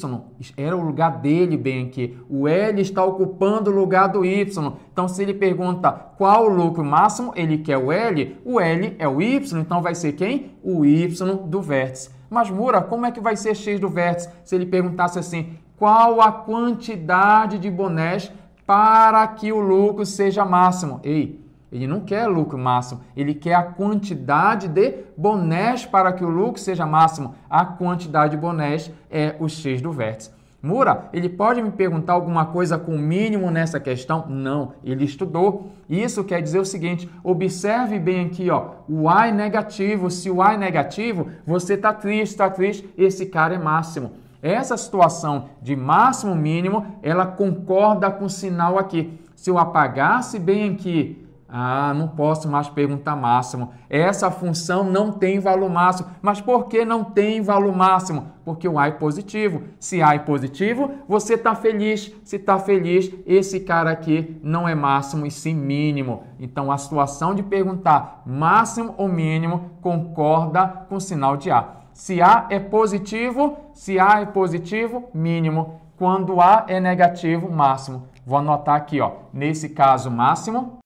era o lugar dele bem aqui. O L está ocupando o lugar do Y. Então, se ele pergunta qual o lucro máximo, ele quer o L. O L é o Y, então vai ser quem? O Y do vértice. Mas, Mura, como é que vai ser X do vértice? Se ele perguntasse assim, qual a quantidade de bonés para que o lucro seja máximo. Ei, ele não quer lucro máximo, ele quer a quantidade de bonés para que o lucro seja máximo. A quantidade de bonés é o X do vértice. Mura, ele pode me perguntar alguma coisa com mínimo nessa questão? Não, ele estudou. Isso quer dizer o seguinte: observe bem aqui, ó, o A é negativo. Se o A é negativo, você tá triste, tá triste, esse cara é máximo. Essa situação de máximo mínimo, ela concorda com o sinal aqui. Se eu apagasse bem aqui, ah, não posso mais perguntar máximo. Essa função não tem valor máximo. Mas por que não tem valor máximo? Porque o A é positivo. Se A é positivo, você está feliz. Se está feliz, esse cara aqui não é máximo e sim mínimo. Então a situação de perguntar máximo ou mínimo concorda com o sinal de A. Se A é positivo, se A é positivo, mínimo. Quando A é negativo, máximo. Vou anotar aqui, ó. Nesse caso, máximo.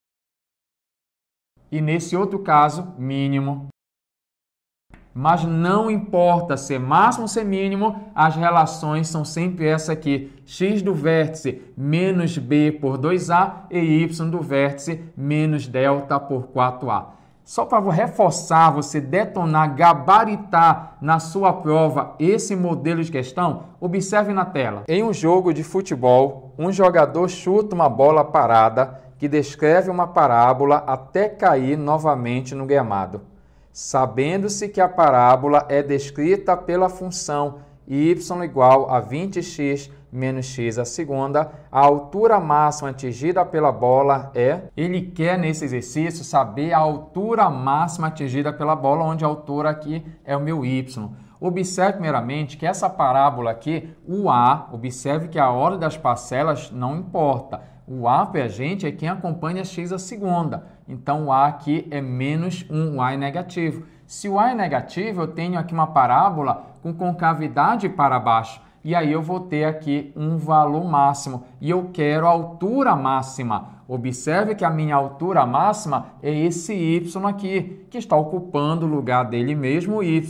E nesse outro caso, mínimo. Mas não importa ser máximo ou ser mínimo, as relações são sempre essa aqui: x do vértice menos b por 2a e y do vértice menos delta por 4a. Só para reforçar, você detonar, gabaritar na sua prova esse modelo de questão, observe na tela. Em um jogo de futebol, um jogador chuta uma bola parada que descreve uma parábola até cair novamente no gramado. Sabendo-se que a parábola é descrita pela função y igual a 20x menos x à segunda, a altura máxima atingida pela bola é. Ele quer nesse exercício saber a altura máxima atingida pela bola, onde a altura aqui é o meu y. Observe primeiramente que essa parábola aqui, o A, observe que a ordem das parcelas não importa. O A para a gente é quem acompanha x à segunda. Então o A aqui é menos 1, o A é negativo. Se o A é negativo, eu tenho aqui uma parábola com concavidade para baixo e aí eu vou ter aqui um valor máximo e eu quero a altura máxima. Observe que a minha altura máxima é esse y aqui, que está ocupando o lugar dele mesmo, y.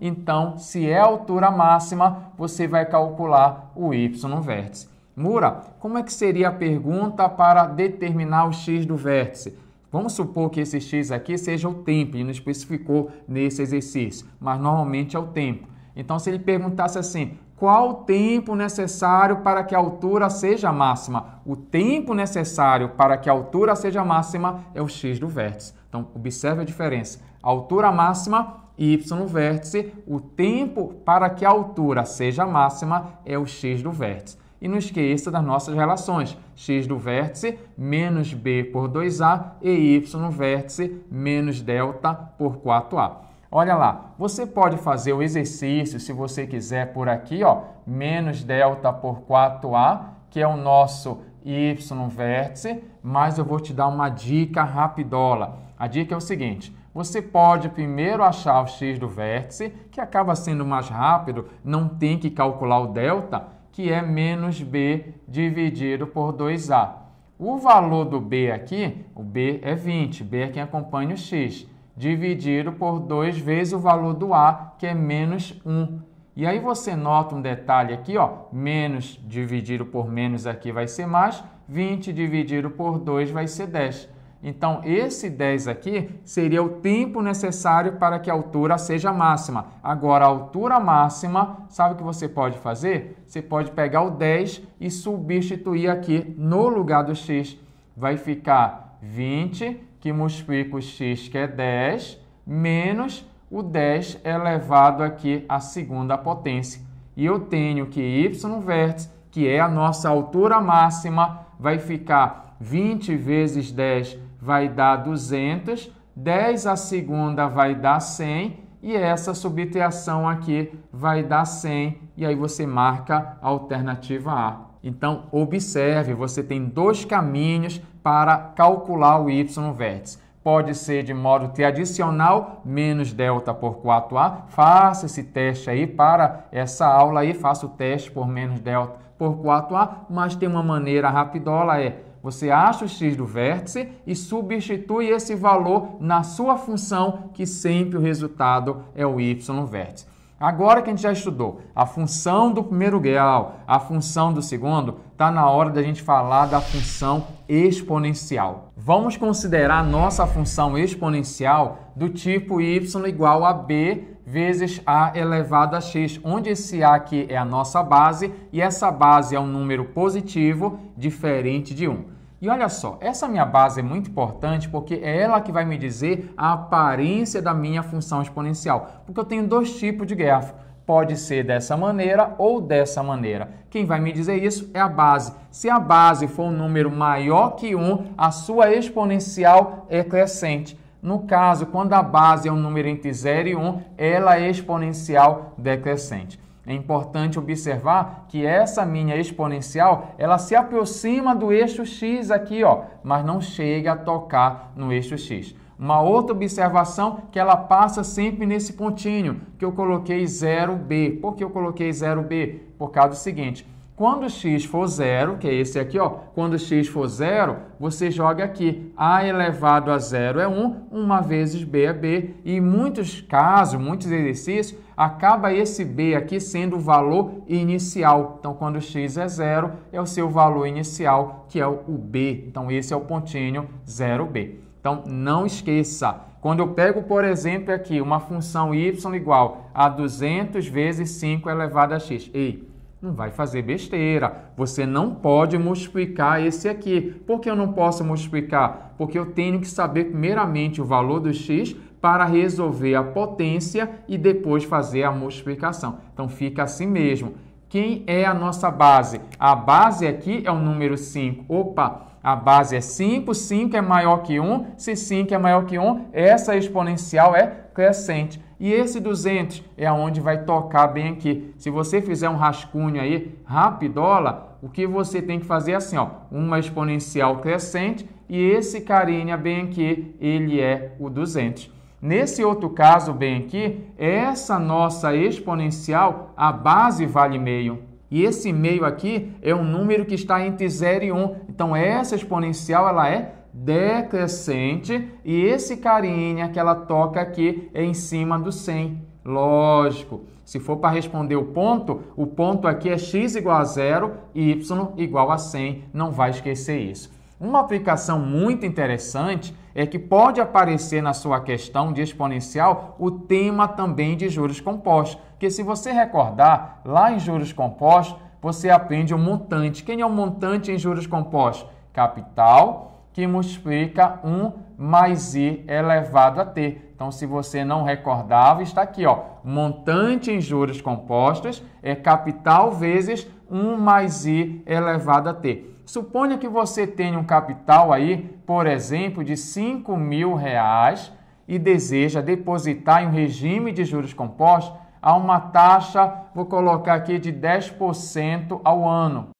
Então, se é a altura máxima, você vai calcular o y vértice. Mura, como é que seria a pergunta para determinar o x do vértice? Vamos supor que esse x aqui seja o tempo, ele não especificou nesse exercício, mas normalmente é o tempo. Então, se ele perguntasse assim, qual o tempo necessário para que a altura seja máxima? O tempo necessário para que a altura seja máxima é o x do vértice. Então, observe a diferença. Altura máxima, y no vértice. O tempo para que a altura seja máxima é o x do vértice. E não esqueça das nossas relações. x do vértice menos b por 2a e y no vértice menos delta por 4a. Olha lá, você pode fazer o exercício, se você quiser, por aqui, ó, menos delta por 4A, que é o nosso y vértice, mas eu vou te dar uma dica rapidola. A dica é o seguinte, você pode primeiro achar o x do vértice, que acaba sendo mais rápido, não tem que calcular o delta, que é menos b dividido por 2a. O valor do b aqui, o b é 20, b é quem acompanha o x dividido por 2 vezes o valor do A, que é menos 1. E aí você nota um detalhe aqui, ó, menos dividido por menos aqui vai ser mais, 20 dividido por 2 vai ser 10. Então, esse 10 aqui seria o tempo necessário para que a altura seja máxima. Agora, a altura máxima, sabe o que você pode fazer? Você pode pegar o 10 e substituir aqui no lugar do x. Vai ficar 20 que multiplica o x, que é 10, menos o 10 elevado aqui à segunda potência. E eu tenho que y vértice, que é a nossa altura máxima, vai ficar 20 vezes 10 vai dar 200, 10 à segunda vai dar 100 e essa subtração aqui vai dar 100 e aí você marca a alternativa A. Então, observe, você tem dois caminhos para calcular o y-vértice. Pode ser de modo t adicional menos delta por 4a. Faça esse teste aí para essa aula aí, faça o teste por menos delta por 4a, mas tem uma maneira rapidola é você acha o x do vértice e substitui esse valor na sua função, que sempre o resultado é o y vértice. Agora que a gente já estudou a função do primeiro grau, a função do segundo, está na hora da gente falar da função exponencial. Vamos considerar nossa função exponencial do tipo y igual a b vezes a elevado a x, onde esse a aqui é a nossa base e essa base é um número positivo diferente de 1. E olha só, essa minha base é muito importante porque é ela que vai me dizer a aparência da minha função exponencial, porque eu tenho dois tipos de grafo. Pode ser dessa maneira ou dessa maneira. Quem vai me dizer isso é a base. Se a base for um número maior que 1, a sua exponencial é crescente. No caso, quando a base é um número entre 0 e 1, ela é exponencial decrescente. É importante observar que essa minha exponencial, ela se aproxima do eixo x aqui, ó, mas não chega a tocar no eixo x. Uma outra observação que ela passa sempre nesse pontinho, que eu coloquei 0b. Por que eu coloquei 0b? Por causa do seguinte, quando x for zero, que é esse aqui, ó, quando x for zero, você joga aqui a elevado a zero é 1, uma vezes b é b. E em muitos casos, muitos exercícios, acaba esse B aqui sendo o valor inicial. Então, quando x é zero, é o seu valor inicial, que é o B. Então, esse é o pontinho 0B. Então, não esqueça, quando eu pego, por exemplo, aqui uma função y igual a 200 vezes 5 elevado a x. Ei, não vai fazer besteira. Você não pode multiplicar esse aqui. Por que eu não posso multiplicar? Porque eu tenho que saber primeiramente o valor do x para resolver a potência e depois fazer a multiplicação. Então fica assim mesmo. Quem é a nossa base? A base aqui é o número 5. Opa, a base é 5, 5 é maior que 1. Se 5 é maior que 1, essa exponencial é crescente. E esse 200 é onde vai tocar bem aqui. Se você fizer um rascunho aí, rapidola, o que você tem que fazer é assim, ó, uma exponencial crescente e esse carinha bem aqui, ele é o 200. Nesse outro caso, bem aqui, essa nossa exponencial, a base vale meio. E esse meio aqui é um número que está entre 0 e 1. Um. Então, essa exponencial ela é decrescente e esse carinha que ela toca aqui é em cima do 100. Lógico, se for para responder o ponto, o ponto aqui é x igual a 0 e y igual a 100. Não vai esquecer isso. Uma aplicação muito interessante é que pode aparecer na sua questão de exponencial o tema também de juros compostos. Porque se você recordar, lá em juros compostos, você aprende o um montante. Quem é o um montante em juros compostos? Capital, que multiplica 1 mais i elevado a t. Então, se você não recordava, está aqui, ó. Montante em juros compostos é capital vezes 1 mais i elevado a t. Suponha que você tenha um capital aí, por exemplo, de 5 mil reais e deseja depositar em um regime de juros compostos a uma taxa, vou colocar aqui, de 10% ao ano.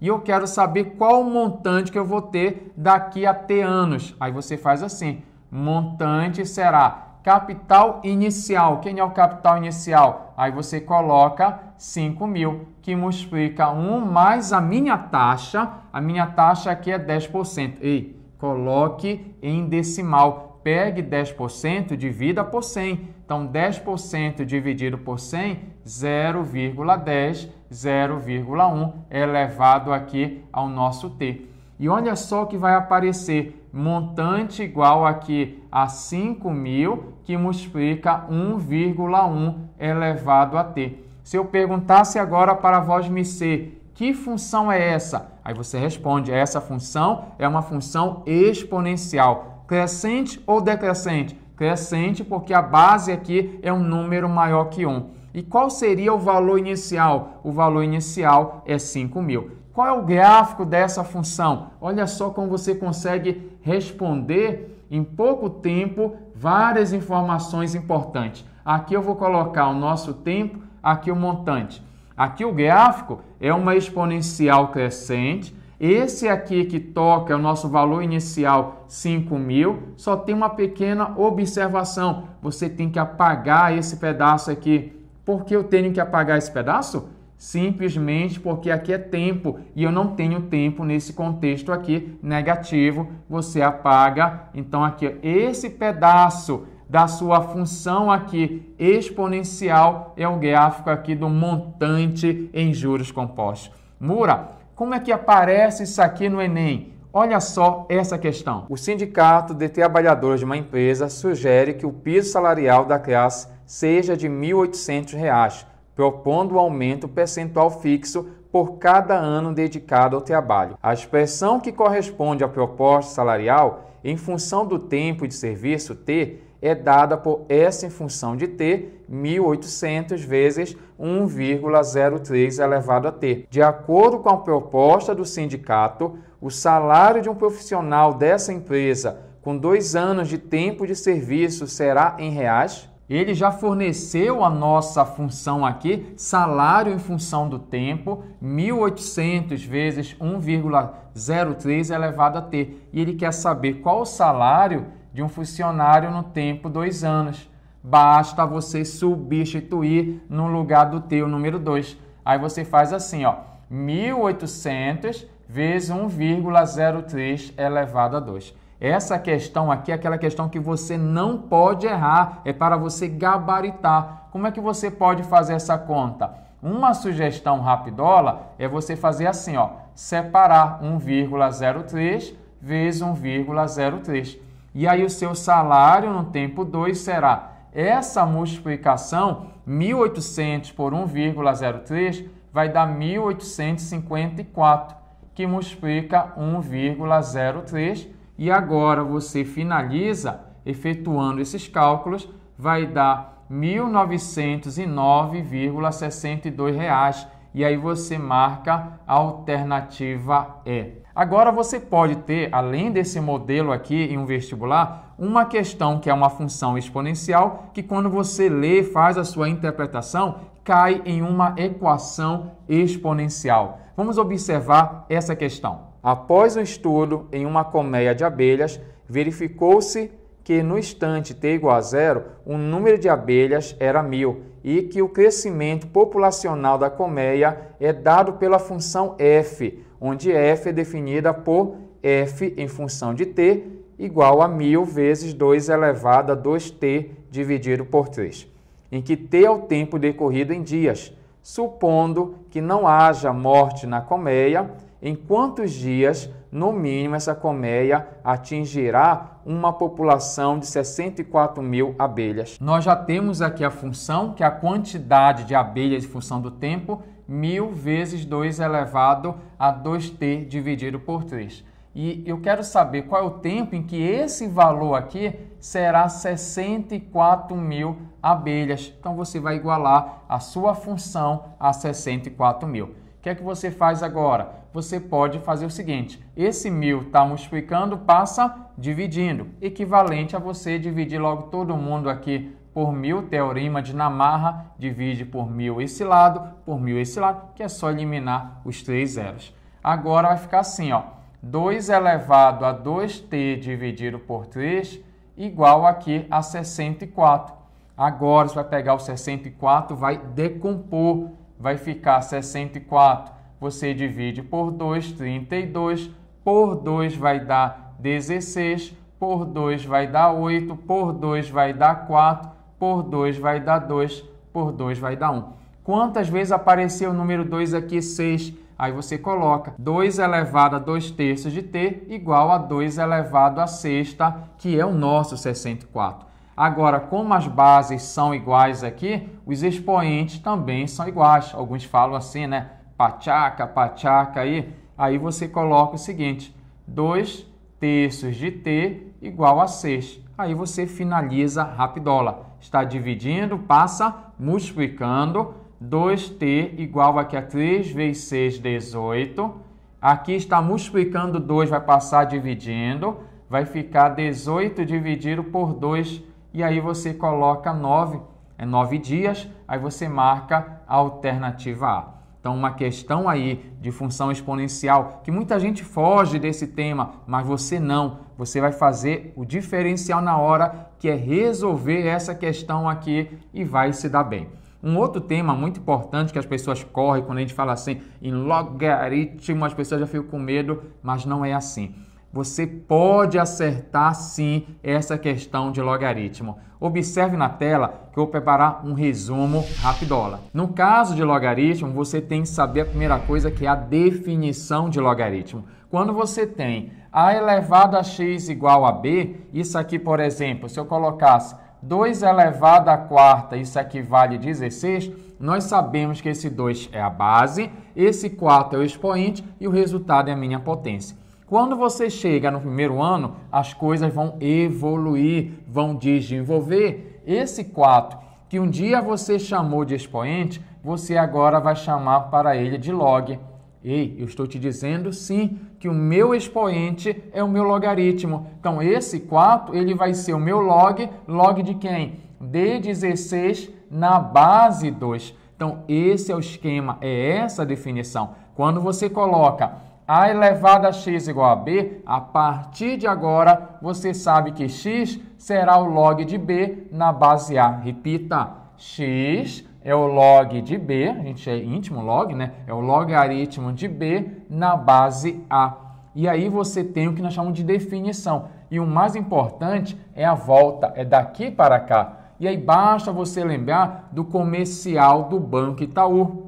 E eu quero saber qual o montante que eu vou ter daqui a T anos. Aí você faz assim: montante será Capital inicial. Quem é o capital inicial? Aí você coloca 5 mil, que multiplica 1 mais a minha taxa. A minha taxa aqui é 10%. Ei, coloque em decimal. Pegue 10%, divida por 100. Então, 10% dividido por 100, 0,10, 0,1 elevado aqui ao nosso t. E olha só o que vai aparecer montante igual aqui a 5.000, mil, que multiplica 1,1 elevado a t. Se eu perguntasse agora para a me ser, que função é essa? Aí você responde, essa função é uma função exponencial, crescente ou decrescente? Crescente, porque a base aqui é um número maior que 1. E qual seria o valor inicial? O valor inicial é 5 mil. Qual é o gráfico dessa função? Olha só como você consegue responder em pouco tempo várias informações importantes. Aqui eu vou colocar o nosso tempo, aqui o montante. Aqui o gráfico é uma exponencial crescente. Esse aqui que toca é o nosso valor inicial 5 mil, só tem uma pequena observação. Você tem que apagar esse pedaço aqui. Por que eu tenho que apagar esse pedaço? simplesmente porque aqui é tempo e eu não tenho tempo nesse contexto aqui negativo, você apaga. Então aqui esse pedaço da sua função aqui exponencial é o gráfico aqui do montante em juros compostos. Mura, como é que aparece isso aqui no ENEM? Olha só essa questão. O Sindicato de Trabalhadores de uma empresa sugere que o piso salarial da classe seja de R$ 1.800 propondo um aumento percentual fixo por cada ano dedicado ao trabalho. A expressão que corresponde à proposta salarial em função do tempo de serviço T é dada por S em função de T, 1.800 vezes 1,03 elevado a T. De acordo com a proposta do sindicato, o salário de um profissional dessa empresa com dois anos de tempo de serviço será em reais? Ele já forneceu a nossa função aqui, salário em função do tempo, 1.800 vezes 1,03 elevado a t. E ele quer saber qual o salário de um funcionário no tempo dois anos. Basta você substituir no lugar do t, o número 2. Aí você faz assim, ó, 1.800 vezes 1,03 elevado a 2. Essa questão aqui é aquela questão que você não pode errar, é para você gabaritar. Como é que você pode fazer essa conta? Uma sugestão rapidola é você fazer assim, ó, separar 1,03 vezes 1,03. E aí o seu salário no tempo 2 será essa multiplicação, 1.800 por 1,03 vai dar 1.854, que multiplica 1,03 e agora você finaliza efetuando esses cálculos, vai dar R$ 1.909,62 e aí você marca a alternativa E. Agora você pode ter, além desse modelo aqui em um vestibular, uma questão que é uma função exponencial que quando você lê, faz a sua interpretação, cai em uma equação exponencial. Vamos observar essa questão. Após um estudo em uma colmeia de abelhas, verificou-se que no instante t igual a zero, o número de abelhas era mil e que o crescimento populacional da colmeia é dado pela função f, onde f é definida por f em função de t igual a mil vezes 2 elevado a 2t dividido por 3, em que t é o tempo decorrido em dias. Supondo que não haja morte na colmeia, em quantos dias, no mínimo, essa colmeia atingirá uma população de 64 mil abelhas. Nós já temos aqui a função, que é a quantidade de abelhas em função do tempo, mil vezes 2 elevado a 2t dividido por 3. E eu quero saber qual é o tempo em que esse valor aqui será 64 mil abelhas. Então você vai igualar a sua função a 64 mil. O que é que você faz agora? você pode fazer o seguinte: esse mil está multiplicando, passa dividindo, equivalente a você dividir logo todo mundo aqui por mil, teorema de Namarra, divide por mil esse lado, por mil esse lado, que é só eliminar os três zeros. Agora vai ficar assim, ó, 2 elevado a 2t dividido por 3 igual aqui a 64. Agora você vai pegar o 64, vai decompor, vai ficar 64 você divide por 2, 32, por 2 vai dar 16, por 2 vai dar 8, por 2 vai dar 4, por 2 vai dar 2, por 2 vai dar 1. Quantas vezes apareceu o número 2 aqui? 6. Aí você coloca 2 elevado a 2 terços de t igual a 2 elevado a sexta, que é o nosso 64. Agora, como as bases são iguais aqui, os expoentes também são iguais. Alguns falam assim, né? pachaca, pachaca aí, aí você coloca o seguinte: 2 terços de t igual a 6. Aí você finaliza rapidola. Está dividindo, passa multiplicando. 2t igual aqui a 3 vezes 6, 18. Aqui está multiplicando 2, vai passar dividindo. Vai ficar 18 dividido por 2. E aí você coloca 9, é 9 dias. Aí você marca a alternativa A. Então, uma questão aí de função exponencial, que muita gente foge desse tema, mas você não. Você vai fazer o diferencial na hora, que é resolver essa questão aqui e vai se dar bem. Um outro tema muito importante que as pessoas correm quando a gente fala assim em logaritmo, as pessoas já ficam com medo, mas não é assim você pode acertar sim essa questão de logaritmo. Observe na tela que eu vou preparar um resumo rapidola. No caso de logaritmo, você tem que saber a primeira coisa que é a definição de logaritmo. Quando você tem a elevado a x igual a b, isso aqui, por exemplo, se eu colocasse 2 elevado a quarta, isso aqui vale 16, nós sabemos que esse 2 é a base, esse 4 é o expoente e o resultado é a minha potência. Quando você chega no primeiro ano, as coisas vão evoluir, vão desenvolver. Esse 4, que um dia você chamou de expoente, você agora vai chamar para ele de log. Ei, eu estou te dizendo sim que o meu expoente é o meu logaritmo. Então esse 4, ele vai ser o meu log, log de quem? D16 na base 2. Então esse é o esquema, é essa a definição. Quando você coloca a elevado a x igual a b, a partir de agora você sabe que x será o log de b na base A. Repita, x é o log de b, a gente é íntimo log, né? É o logaritmo de b na base A. E aí você tem o que nós chamamos de definição. E o mais importante é a volta, é daqui para cá. E aí basta você lembrar do comercial do Banco Itaú.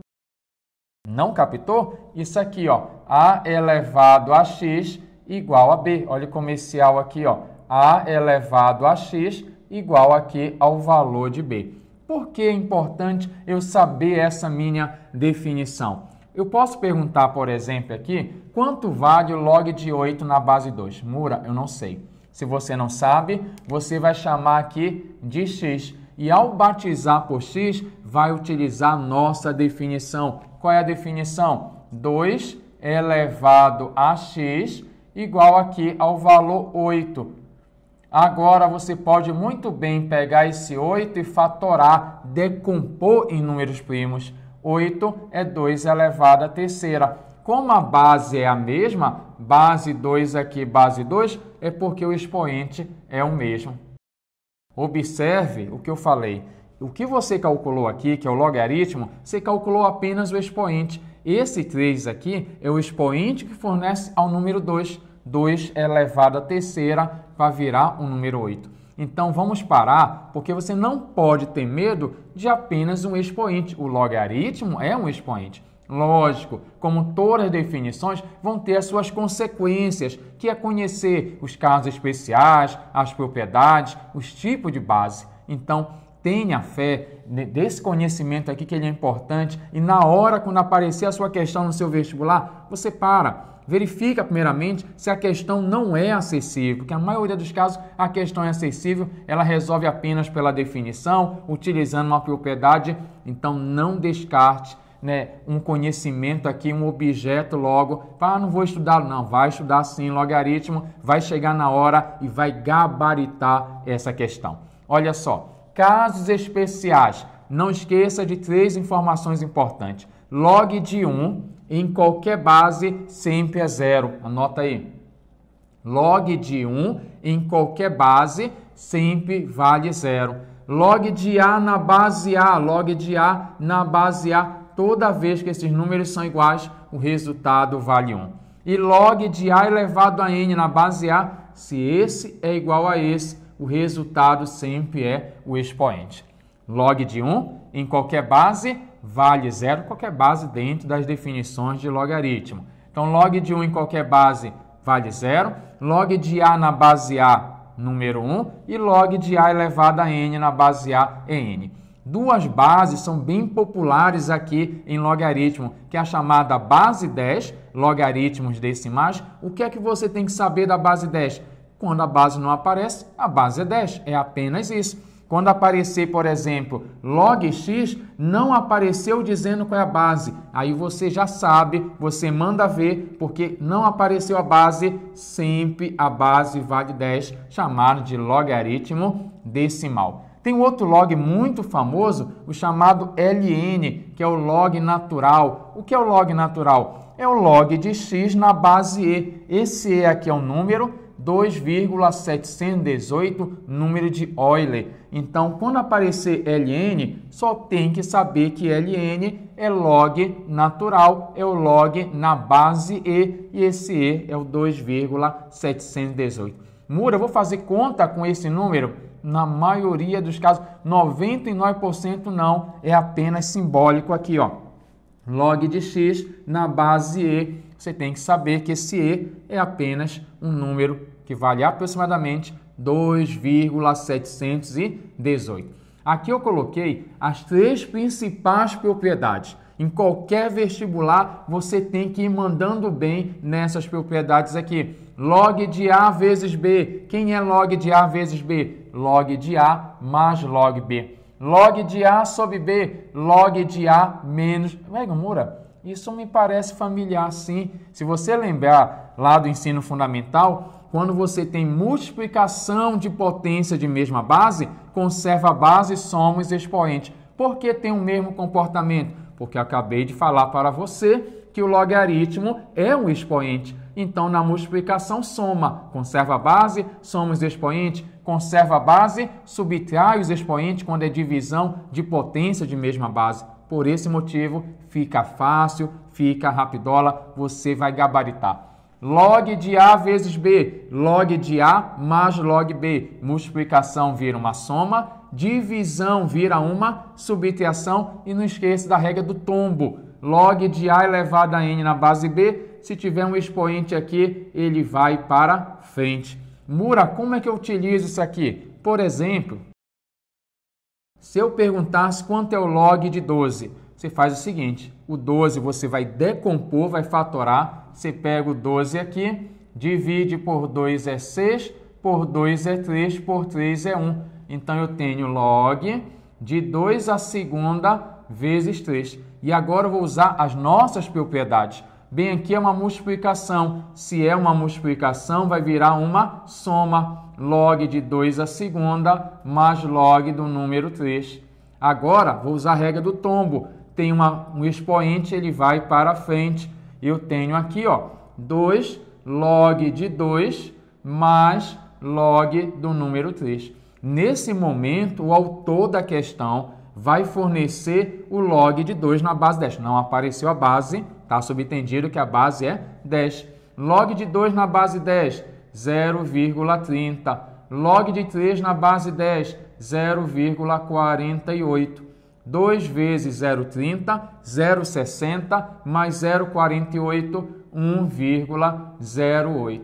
Não captou? Isso aqui, ó, a elevado a x igual a B. Olha o comercial aqui, ó. A elevado a x igual aqui ao valor de B. Por que é importante eu saber essa minha definição? Eu posso perguntar, por exemplo, aqui, quanto vale o log de 8 na base 2? Mura, eu não sei. Se você não sabe, você vai chamar aqui de x. E ao batizar por x, vai utilizar nossa definição. Qual é a definição? 2 elevado a x igual aqui ao valor 8. Agora você pode muito bem pegar esse 8 e fatorar, decompor em números primos. 8 é 2 elevado à terceira. Como a base é a mesma, base 2 aqui, base 2, é porque o expoente é o mesmo. Observe o que eu falei. O que você calculou aqui, que é o logaritmo, você calculou apenas o expoente. Esse 3 aqui é o expoente que fornece ao número 2, 2 elevado à terceira vai virar o número 8. Então vamos parar, porque você não pode ter medo de apenas um expoente. O logaritmo é um expoente. Lógico, como todas as definições, vão ter as suas consequências, que é conhecer os casos especiais, as propriedades, os tipos de base. Então, tenha fé desse conhecimento aqui que ele é importante e na hora quando aparecer a sua questão no seu vestibular, você para. Verifica primeiramente se a questão não é acessível, porque a maioria dos casos a questão é acessível, ela resolve apenas pela definição, utilizando uma propriedade, então não descarte né, um conhecimento aqui, um objeto logo. Ah, não vou estudar, não. Vai estudar sim logaritmo, vai chegar na hora e vai gabaritar essa questão. Olha só, Casos especiais. Não esqueça de três informações importantes. Log de 1 um, em qualquer base sempre é zero. Anota aí. Log de 1 um, em qualquer base sempre vale zero. Log de A na base A, log de A na base A. Toda vez que esses números são iguais, o resultado vale 1. Um. E log de A elevado a N na base A, se esse é igual a esse, o resultado sempre é o expoente. Log de 1 em qualquer base vale zero, qualquer base dentro das definições de logaritmo. Então, log de 1 em qualquer base vale zero, log de A na base A, número 1, e log de A elevado a N na base A é N. Duas bases são bem populares aqui em logaritmo, que é a chamada base 10, logaritmos decimais. O que é que você tem que saber da base 10? Quando a base não aparece, a base é 10, é apenas isso. Quando aparecer, por exemplo, log x, não apareceu dizendo qual é a base. Aí você já sabe, você manda ver, porque não apareceu a base, sempre a base vale 10, chamado de logaritmo decimal. Tem outro log muito famoso, o chamado LN, que é o log natural. O que é o log natural? É o log de x na base E. Esse E aqui é um número 2,718 número de Euler. Então, quando aparecer ln, só tem que saber que ln é log natural, é o log na base e, e esse e é o 2,718. Mura, eu vou fazer conta com esse número? Na maioria dos casos, 99% não, é apenas simbólico aqui, ó. Log de x na base e você tem que saber que esse E é apenas um número que vale aproximadamente 2,718. Aqui eu coloquei as três principais propriedades. Em qualquer vestibular, você tem que ir mandando bem nessas propriedades aqui. Log de A vezes B. Quem é log de A vezes B? Log de A mais log B. Log de A sobre B, log de A menos... Vega, Moura, isso me parece familiar, sim. Se você lembrar lá do ensino fundamental, quando você tem multiplicação de potência de mesma base, conserva a base, soma os expoentes. Por que tem o mesmo comportamento? Porque acabei de falar para você que o logaritmo é um expoente. Então, na multiplicação, soma, conserva a base, soma os expoentes, conserva a base, subtrai os expoentes quando é divisão de potência de mesma base. Por esse motivo, fica fácil, fica rapidola, você vai gabaritar. Log de A vezes B, log de A mais log B. Multiplicação vira uma soma, divisão vira uma subtração e não esqueça da regra do tombo. Log de A elevado a N na base B, se tiver um expoente aqui, ele vai para frente. Mura, como é que eu utilizo isso aqui? Por exemplo, se eu perguntasse quanto é o log de 12, você faz o seguinte, o 12 você vai decompor, vai fatorar você pega o 12 aqui, divide por 2 é 6, por 2 é 3, por 3 é 1. Então eu tenho log de 2 a segunda vezes 3. E agora eu vou usar as nossas propriedades. Bem, aqui é uma multiplicação. Se é uma multiplicação, vai virar uma soma. Log de 2 a segunda mais log do número 3. Agora, vou usar a regra do tombo. Tem uma, um expoente, ele vai para frente. Eu tenho aqui, ó, 2 log de 2 mais log do número 3. Nesse momento, o autor da questão vai fornecer o log de 2 na base 10. Não apareceu a base, está subentendido que a base é 10. Log de 2 na base 10, 0,30. Log de 3 na base 10, 0,48. 2 vezes 0,30, 0,60 mais 0,48, 1,08.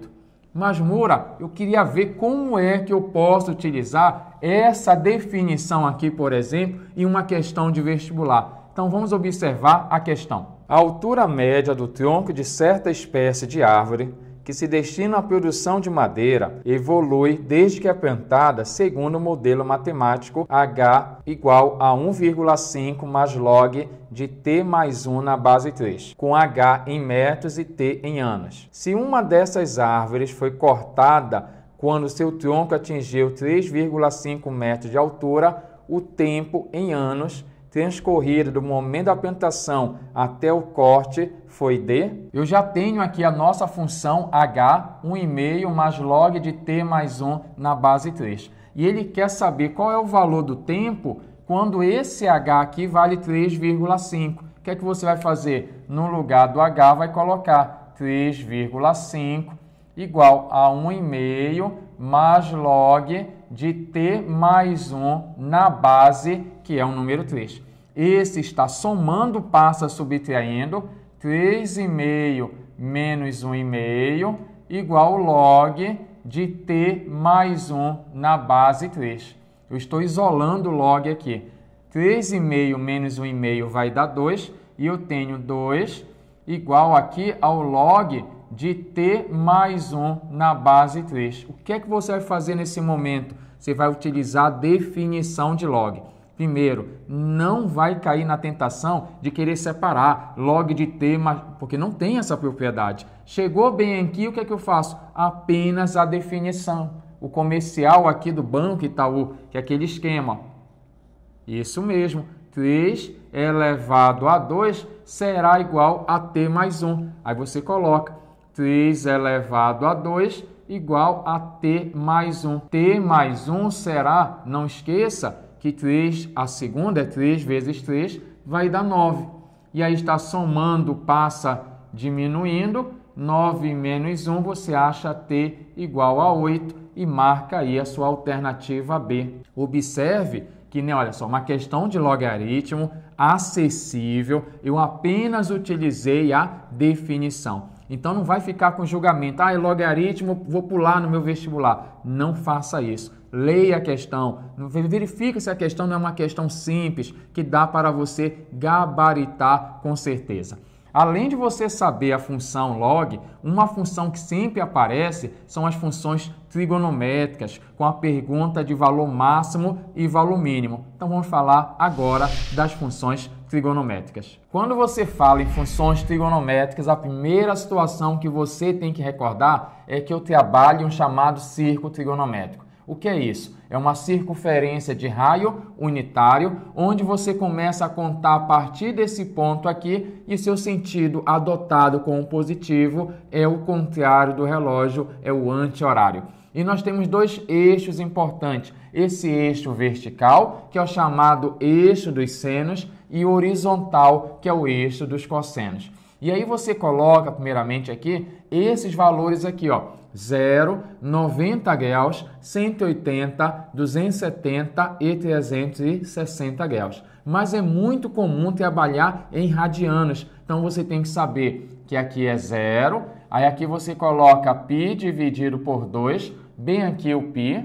Mas Moura, eu queria ver como é que eu posso utilizar essa definição aqui, por exemplo, em uma questão de vestibular. Então vamos observar a questão. A altura média do tronco de certa espécie de árvore que se destina à produção de madeira evolui desde que é plantada segundo o modelo matemático H igual a 1,5 mais log de T mais 1 na base 3, com H em metros e T em anos. Se uma dessas árvores foi cortada quando seu tronco atingiu 3,5 metros de altura, o tempo em anos transcorrido do momento da plantação até o corte foi D. Eu já tenho aqui a nossa função H, 1,5 mais log de T mais 1 na base 3. E ele quer saber qual é o valor do tempo quando esse H aqui vale 3,5. O que é que você vai fazer? No lugar do H vai colocar 3,5 igual a 1,5 mais log de T mais 1 na base, que é o número 3. Esse está somando, passa subtraindo, 3,5 menos 1,5 igual log de t mais 1 na base 3. Eu estou isolando o log aqui. 3,5 menos 1,5 vai dar 2 e eu tenho 2 igual aqui ao log de t mais 1 na base 3. O que é que você vai fazer nesse momento? Você vai utilizar a definição de log. Primeiro, não vai cair na tentação de querer separar, logo de ter, porque não tem essa propriedade. Chegou bem aqui, o que é que eu faço? Apenas a definição. O comercial aqui do Banco Itaú, que é aquele esquema. Isso mesmo, 3 elevado a 2 será igual a t mais 1. Aí você coloca 3 elevado a 2 igual a t mais 1. t mais 1 será, não esqueça, que 3, a segunda é 3 vezes 3, vai dar 9. E aí está somando, passa diminuindo, 9 menos 1 você acha T igual a 8 e marca aí a sua alternativa B. Observe que, né, olha só, uma questão de logaritmo acessível, eu apenas utilizei a definição. Então não vai ficar com julgamento, ah, é logaritmo, vou pular no meu vestibular. Não faça isso leia a questão, verifique se a questão não é uma questão simples que dá para você gabaritar com certeza. Além de você saber a função log, uma função que sempre aparece são as funções trigonométricas, com a pergunta de valor máximo e valor mínimo. Então vamos falar agora das funções trigonométricas. Quando você fala em funções trigonométricas, a primeira situação que você tem que recordar é que eu trabalho um chamado circo trigonométrico. O que é isso? É uma circunferência de raio unitário, onde você começa a contar a partir desse ponto aqui e seu sentido adotado como positivo é o contrário do relógio, é o anti-horário. E nós temos dois eixos importantes: esse eixo vertical, que é o chamado eixo dos senos, e o horizontal, que é o eixo dos cossenos. E aí você coloca primeiramente aqui esses valores aqui, ó. 0, 90 graus, 180, 270 e 360 graus. Mas é muito comum trabalhar em radianos, então você tem que saber que aqui é zero, aí aqui você coloca π dividido por 2, bem aqui o π,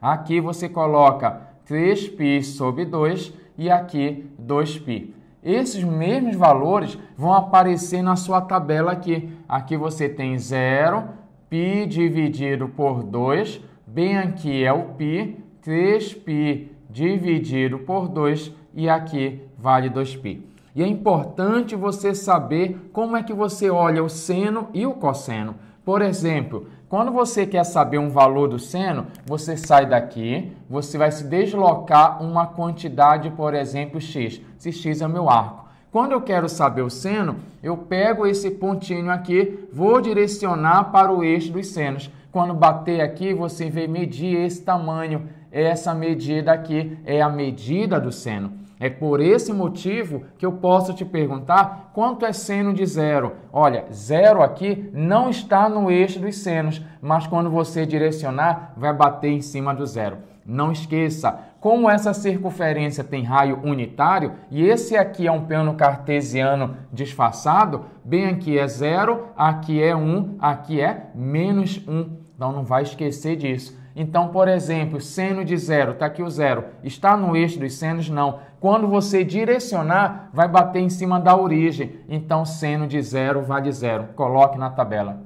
aqui você coloca 3π sobre 2 e aqui 2π. Esses mesmos valores vão aparecer na sua tabela aqui. Aqui você tem 0, π dividido por 2, bem aqui é o π, 3π dividido por 2 e aqui vale 2π. E é importante você saber como é que você olha o seno e o cosseno. Por exemplo, quando você quer saber um valor do seno, você sai daqui, você vai se deslocar uma quantidade, por exemplo, x, se x é o meu arco. Quando eu quero saber o seno, eu pego esse pontinho aqui, vou direcionar para o eixo dos senos. Quando bater aqui, você vem medir esse tamanho. Essa medida aqui é a medida do seno. É por esse motivo que eu posso te perguntar quanto é seno de zero. Olha, zero aqui não está no eixo dos senos, mas quando você direcionar, vai bater em cima do zero. Não esqueça, como essa circunferência tem raio unitário e esse aqui é um plano cartesiano disfarçado, bem aqui é zero, aqui é um, aqui é menos um. Então não vai esquecer disso. Então, por exemplo, seno de zero, está aqui o zero, está no eixo dos senos? Não. Quando você direcionar, vai bater em cima da origem. Então, seno de zero vale zero. Coloque na tabela.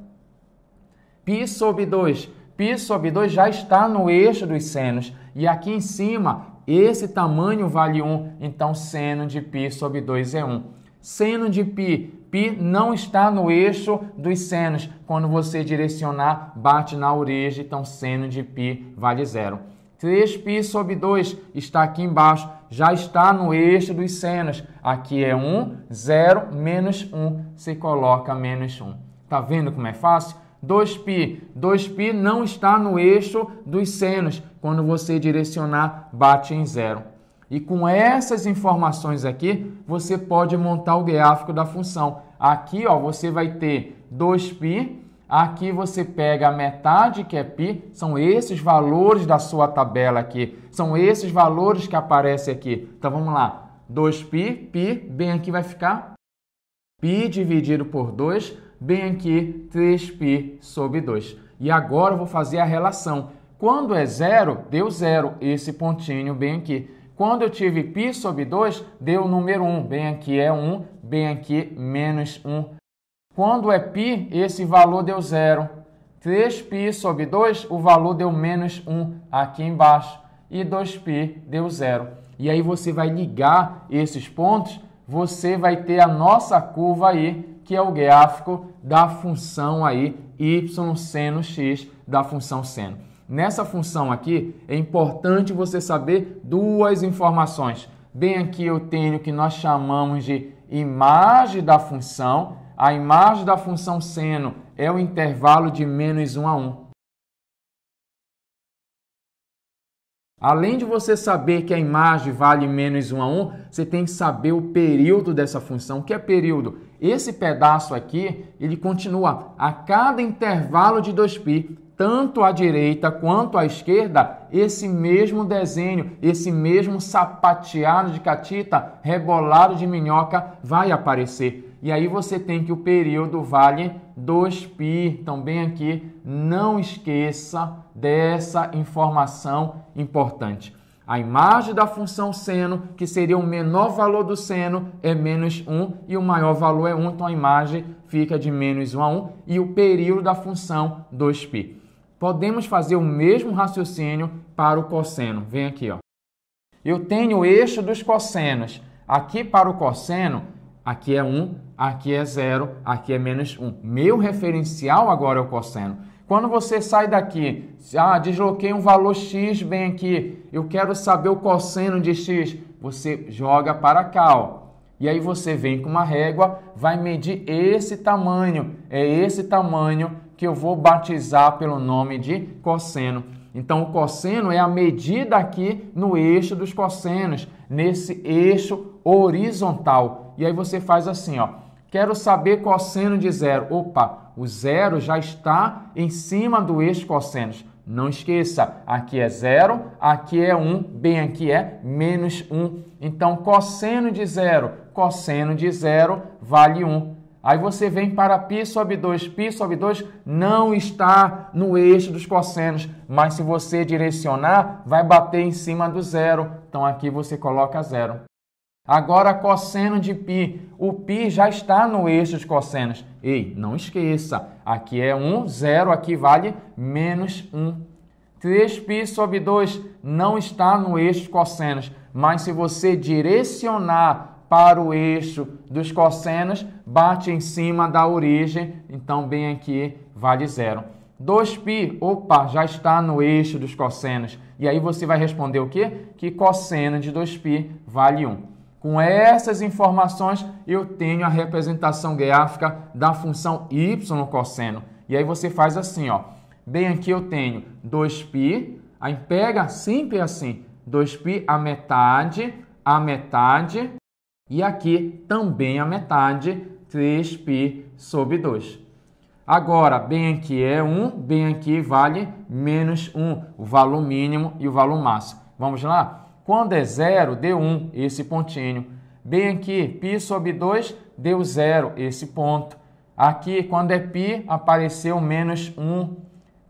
Pi sobre 2 π sobre 2 já está no eixo dos senos. E aqui em cima, esse tamanho vale 1, então seno de π sobre 2 é 1. Seno de π, π não está no eixo dos senos. Quando você direcionar, bate na origem, então seno de π vale 0. 3π sobre 2 está aqui embaixo, já está no eixo dos senos. Aqui é 1, 0, menos 1, se coloca menos 1. Está vendo como é fácil? 2π. 2π não está no eixo dos senos. Quando você direcionar, bate em zero. E com essas informações aqui, você pode montar o gráfico da função. Aqui, ó, você vai ter 2π. Aqui você pega a metade que é π, são esses valores da sua tabela aqui. São esses valores que aparecem aqui. Então vamos lá. 2π, π, bem aqui vai ficar π dividido por 2 bem aqui 3π sobre 2. E agora eu vou fazer a relação. Quando é zero, deu zero esse pontinho bem aqui. Quando eu tive π sobre 2, deu o número 1. Bem aqui é 1, bem aqui menos 1. Quando é π, esse valor deu zero. 3π sobre 2, o valor deu menos 1 aqui embaixo. E 2π deu zero. E aí você vai ligar esses pontos você vai ter a nossa curva aí, que é o gráfico da função aí y seno x da função seno. Nessa função aqui, é importante você saber duas informações. Bem aqui eu tenho o que nós chamamos de imagem da função. A imagem da função seno é o intervalo de menos 1 a 1. Além de você saber que a imagem vale menos 1 a 1, você tem que saber o período dessa função. O que é período? Esse pedaço aqui, ele continua a cada intervalo de 2π, tanto à direita quanto à esquerda, esse mesmo desenho, esse mesmo sapateado de catita, rebolado de minhoca vai aparecer. E aí você tem que o período vale 2π. Então, bem aqui, não esqueça dessa informação importante. A imagem da função seno, que seria o menor valor do seno, é menos 1 e o maior valor é 1, então a imagem fica de menos 1 a 1 e o período da função 2π. Podemos fazer o mesmo raciocínio para o cosseno. Vem aqui, ó. Eu tenho o eixo dos cossenos. Aqui para o cosseno, aqui é 1, aqui é 0, aqui é menos 1. Meu referencial agora é o cosseno. Quando você sai daqui, ah, desloquei um valor x bem aqui, eu quero saber o cosseno de x, você joga para cá, ó. E aí você vem com uma régua, vai medir esse tamanho, é esse tamanho que eu vou batizar pelo nome de cosseno. Então, o cosseno é a medida aqui no eixo dos cossenos, nesse eixo horizontal. E aí você faz assim, ó. Quero saber cosseno de zero. Opa, o zero já está em cima do eixo cossenos. Não esqueça, aqui é zero, aqui é 1, um, bem aqui é menos 1. Um. Então, cosseno de zero, cosseno de zero vale 1. Um. Aí você vem para π sobre 2. π sobre 2 não está no eixo dos cossenos, mas se você direcionar, vai bater em cima do zero. Então aqui você coloca zero. Agora, cosseno de π. O π já está no eixo dos cossenos. Ei, não esqueça, aqui é 1, 0, aqui vale menos 1. 3π sobre 2 não está no eixo dos cossenos, mas se você direcionar para o eixo dos cossenos, bate em cima da origem, então bem aqui vale 0. 2π, opa, já está no eixo dos cossenos. E aí você vai responder o quê? Que cosseno de 2π vale 1. Com essas informações, eu tenho a representação gráfica da função y cosseno. E aí você faz assim, ó. Bem aqui eu tenho 2π, aí pega sempre assim, 2π a metade, a metade, e aqui também a metade, 3π sobre 2. Agora, bem aqui é 1, bem aqui vale menos 1, o valor mínimo e o valor máximo. Vamos lá? Quando é zero, deu 1, um, esse pontinho. Bem aqui, π sobre 2, deu zero, esse ponto. Aqui, quando é π, apareceu menos 1.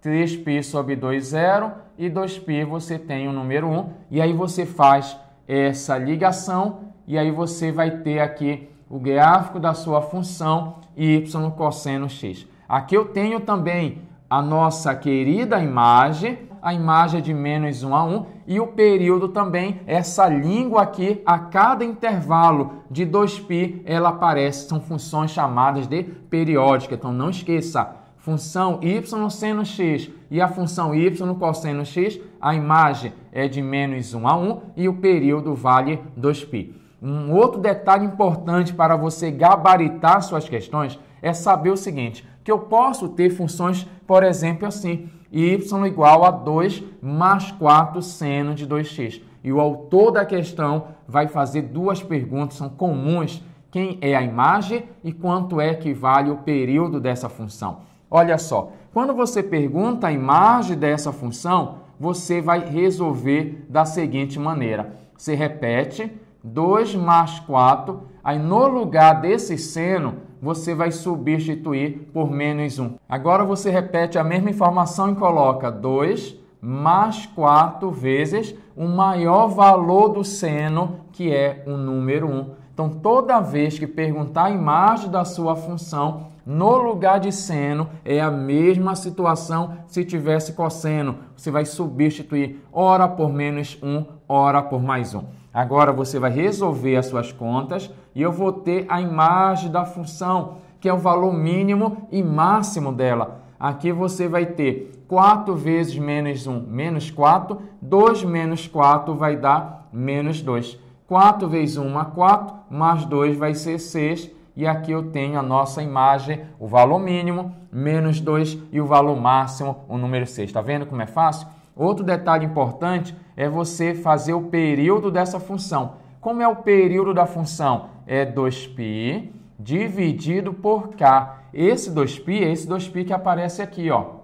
3π sobre 2, 0. E 2π você tem o número 1. E aí você faz essa ligação e aí você vai ter aqui o gráfico da sua função y cosseno x. Aqui eu tenho também a nossa querida imagem a imagem é de menos 1 a 1 e o período também, essa língua aqui, a cada intervalo de 2π, ela aparece, são funções chamadas de periódica. Então não esqueça, função y seno x e a função y cosseno x, a imagem é de menos 1 a 1 e o período vale 2π. Um outro detalhe importante para você gabaritar suas questões é saber o seguinte, que eu posso ter funções, por exemplo, assim, e y igual a 2 mais 4 seno de 2x. E o autor da questão vai fazer duas perguntas, são comuns, quem é a imagem e quanto é que vale o período dessa função. Olha só, quando você pergunta a imagem dessa função, você vai resolver da seguinte maneira. Você repete 2 mais 4, aí no lugar desse seno, você vai substituir por menos 1. Agora você repete a mesma informação e coloca 2 mais 4 vezes o maior valor do seno, que é o número 1. Então, toda vez que perguntar a imagem da sua função, no lugar de seno, é a mesma situação se tivesse cosseno. Você vai substituir ora por menos 1, ora por mais 1. Agora você vai resolver as suas contas e eu vou ter a imagem da função, que é o valor mínimo e máximo dela. Aqui você vai ter 4 vezes menos 1, menos 4. 2 menos 4 vai dar menos 2. 4 vezes 1, 4. Mais 2 vai ser 6. E aqui eu tenho a nossa imagem, o valor mínimo, menos 2 e o valor máximo, o número 6. Está vendo como é fácil? Outro detalhe importante é você fazer o período dessa função. Como é o período da função? É 2π dividido por k. Esse 2π é esse 2π que aparece aqui, ó.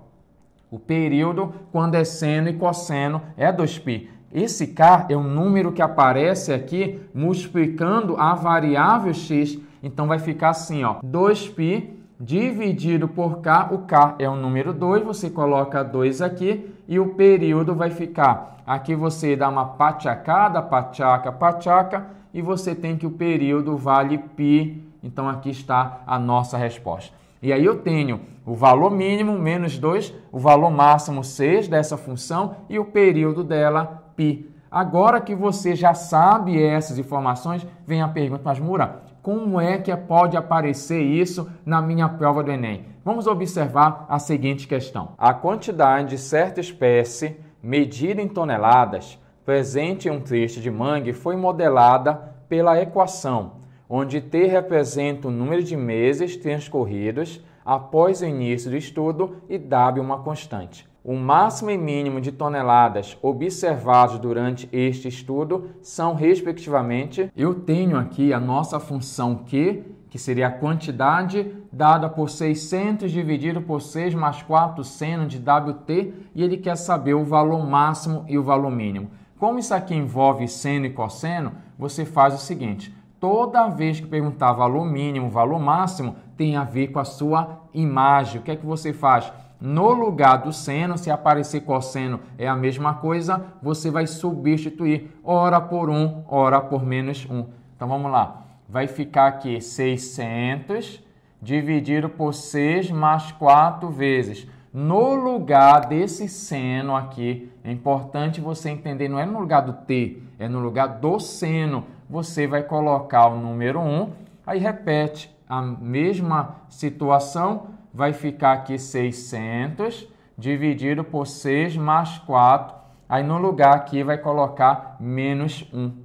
O período quando é seno e cosseno é 2π. Esse k é o número que aparece aqui multiplicando a variável x. Então vai ficar assim, ó, 2π dividido por K, o K é o número 2, você coloca 2 aqui e o período vai ficar. Aqui você dá uma pachacada, pachaca, pachaca e você tem que o período vale π. Então aqui está a nossa resposta. E aí eu tenho o valor mínimo, menos 2, o valor máximo, 6 dessa função e o período dela, π. Agora que você já sabe essas informações, vem a pergunta, mas Mura, como é que pode aparecer isso na minha prova do Enem? Vamos observar a seguinte questão: a quantidade de certa espécie medida em toneladas presente em um triste de mangue foi modelada pela equação, onde T representa o número de meses transcorridos após o início do estudo e W uma constante. O máximo e mínimo de toneladas observados durante este estudo são, respectivamente, eu tenho aqui a nossa função Q, que seria a quantidade dada por 600 dividido por 6 mais 4 seno de WT, e ele quer saber o valor máximo e o valor mínimo. Como isso aqui envolve seno e cosseno, você faz o seguinte: toda vez que perguntar valor mínimo, valor máximo, tem a ver com a sua imagem. O que é que você faz? no lugar do seno, se aparecer cosseno é a mesma coisa, você vai substituir ora por 1, ora por menos 1. Então vamos lá, vai ficar aqui 600 dividido por 6 mais 4 vezes. No lugar desse seno aqui, é importante você entender, não é no lugar do T, é no lugar do seno. Você vai colocar o número 1, aí repete a mesma situação, vai ficar aqui 600 dividido por 6 mais 4. Aí no lugar aqui vai colocar menos 1.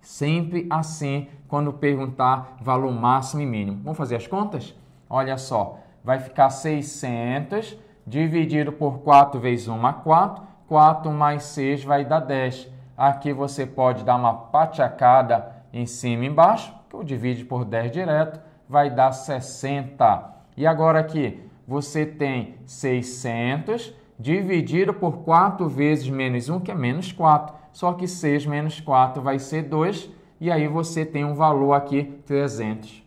Sempre assim quando perguntar valor máximo e mínimo. Vamos fazer as contas? Olha só, vai ficar 600 dividido por 4 vezes 1 é 4. 4 mais 6 vai dar 10. Aqui você pode dar uma patiacada em cima e embaixo, que eu divide por 10 direto, vai dar 60. E agora aqui, você tem 600 dividido por 4 vezes menos 1, que é menos 4. Só que 6 menos 4 vai ser 2, e aí você tem um valor aqui 300.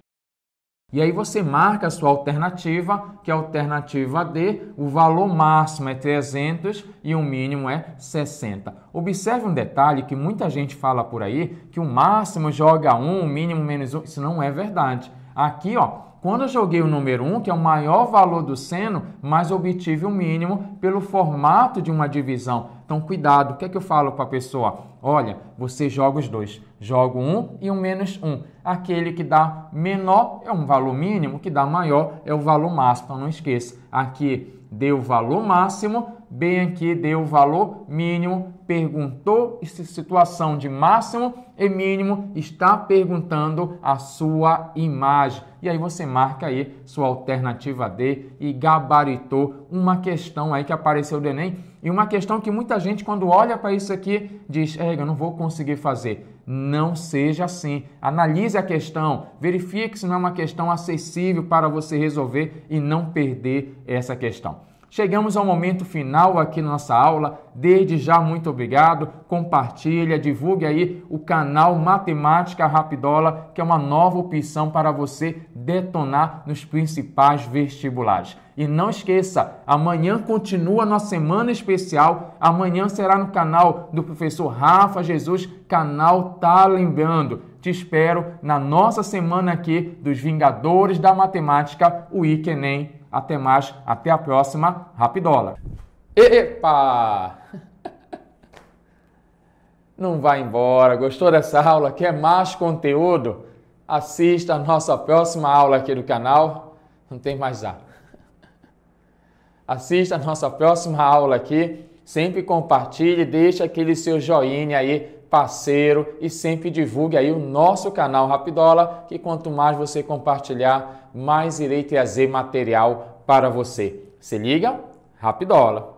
E aí você marca a sua alternativa, que é a alternativa D, o valor máximo é 300 e o mínimo é 60. Observe um detalhe que muita gente fala por aí, que o máximo joga 1, o mínimo menos 1, isso não é verdade. Aqui, ó, quando eu joguei o número 1, que é o maior valor do seno, mas obtive o um mínimo pelo formato de uma divisão. Então, cuidado, o que é que eu falo para a pessoa? Olha, você joga os dois, joga um e um menos um. Aquele que dá menor é um valor mínimo, que dá maior é o valor máximo. Então, não esqueça, aqui deu o valor máximo, bem aqui deu o valor mínimo, perguntou se situação de máximo e mínimo está perguntando a sua imagem. E aí você marca aí sua alternativa D e gabaritou uma questão aí que apareceu do Enem. E uma questão que muita gente, quando olha para isso aqui, diz: é, eu não vou conseguir fazer. Não seja assim. Analise a questão, verifique se não é uma questão acessível para você resolver e não perder essa questão. Chegamos ao momento final aqui na nossa aula. Desde já, muito obrigado. Compartilha, divulgue aí o canal Matemática Rapidola, que é uma nova opção para você detonar nos principais vestibulares. E não esqueça, amanhã continua nossa semana especial. Amanhã será no canal do professor Rafa Jesus, canal Tá Lembrando. Te espero na nossa semana aqui dos Vingadores da Matemática, o Ikenem até mais, até a próxima. Rapidola. Epa! Não vai embora. Gostou dessa aula? Quer é mais conteúdo? Assista a nossa próxima aula aqui do canal. Não tem mais A. Assista a nossa próxima aula aqui. Sempre compartilhe, deixe aquele seu joinha aí parceiro e sempre divulgue aí o nosso canal Rapidola, que quanto mais você compartilhar, mais irei trazer material para você. Se liga, rapidola!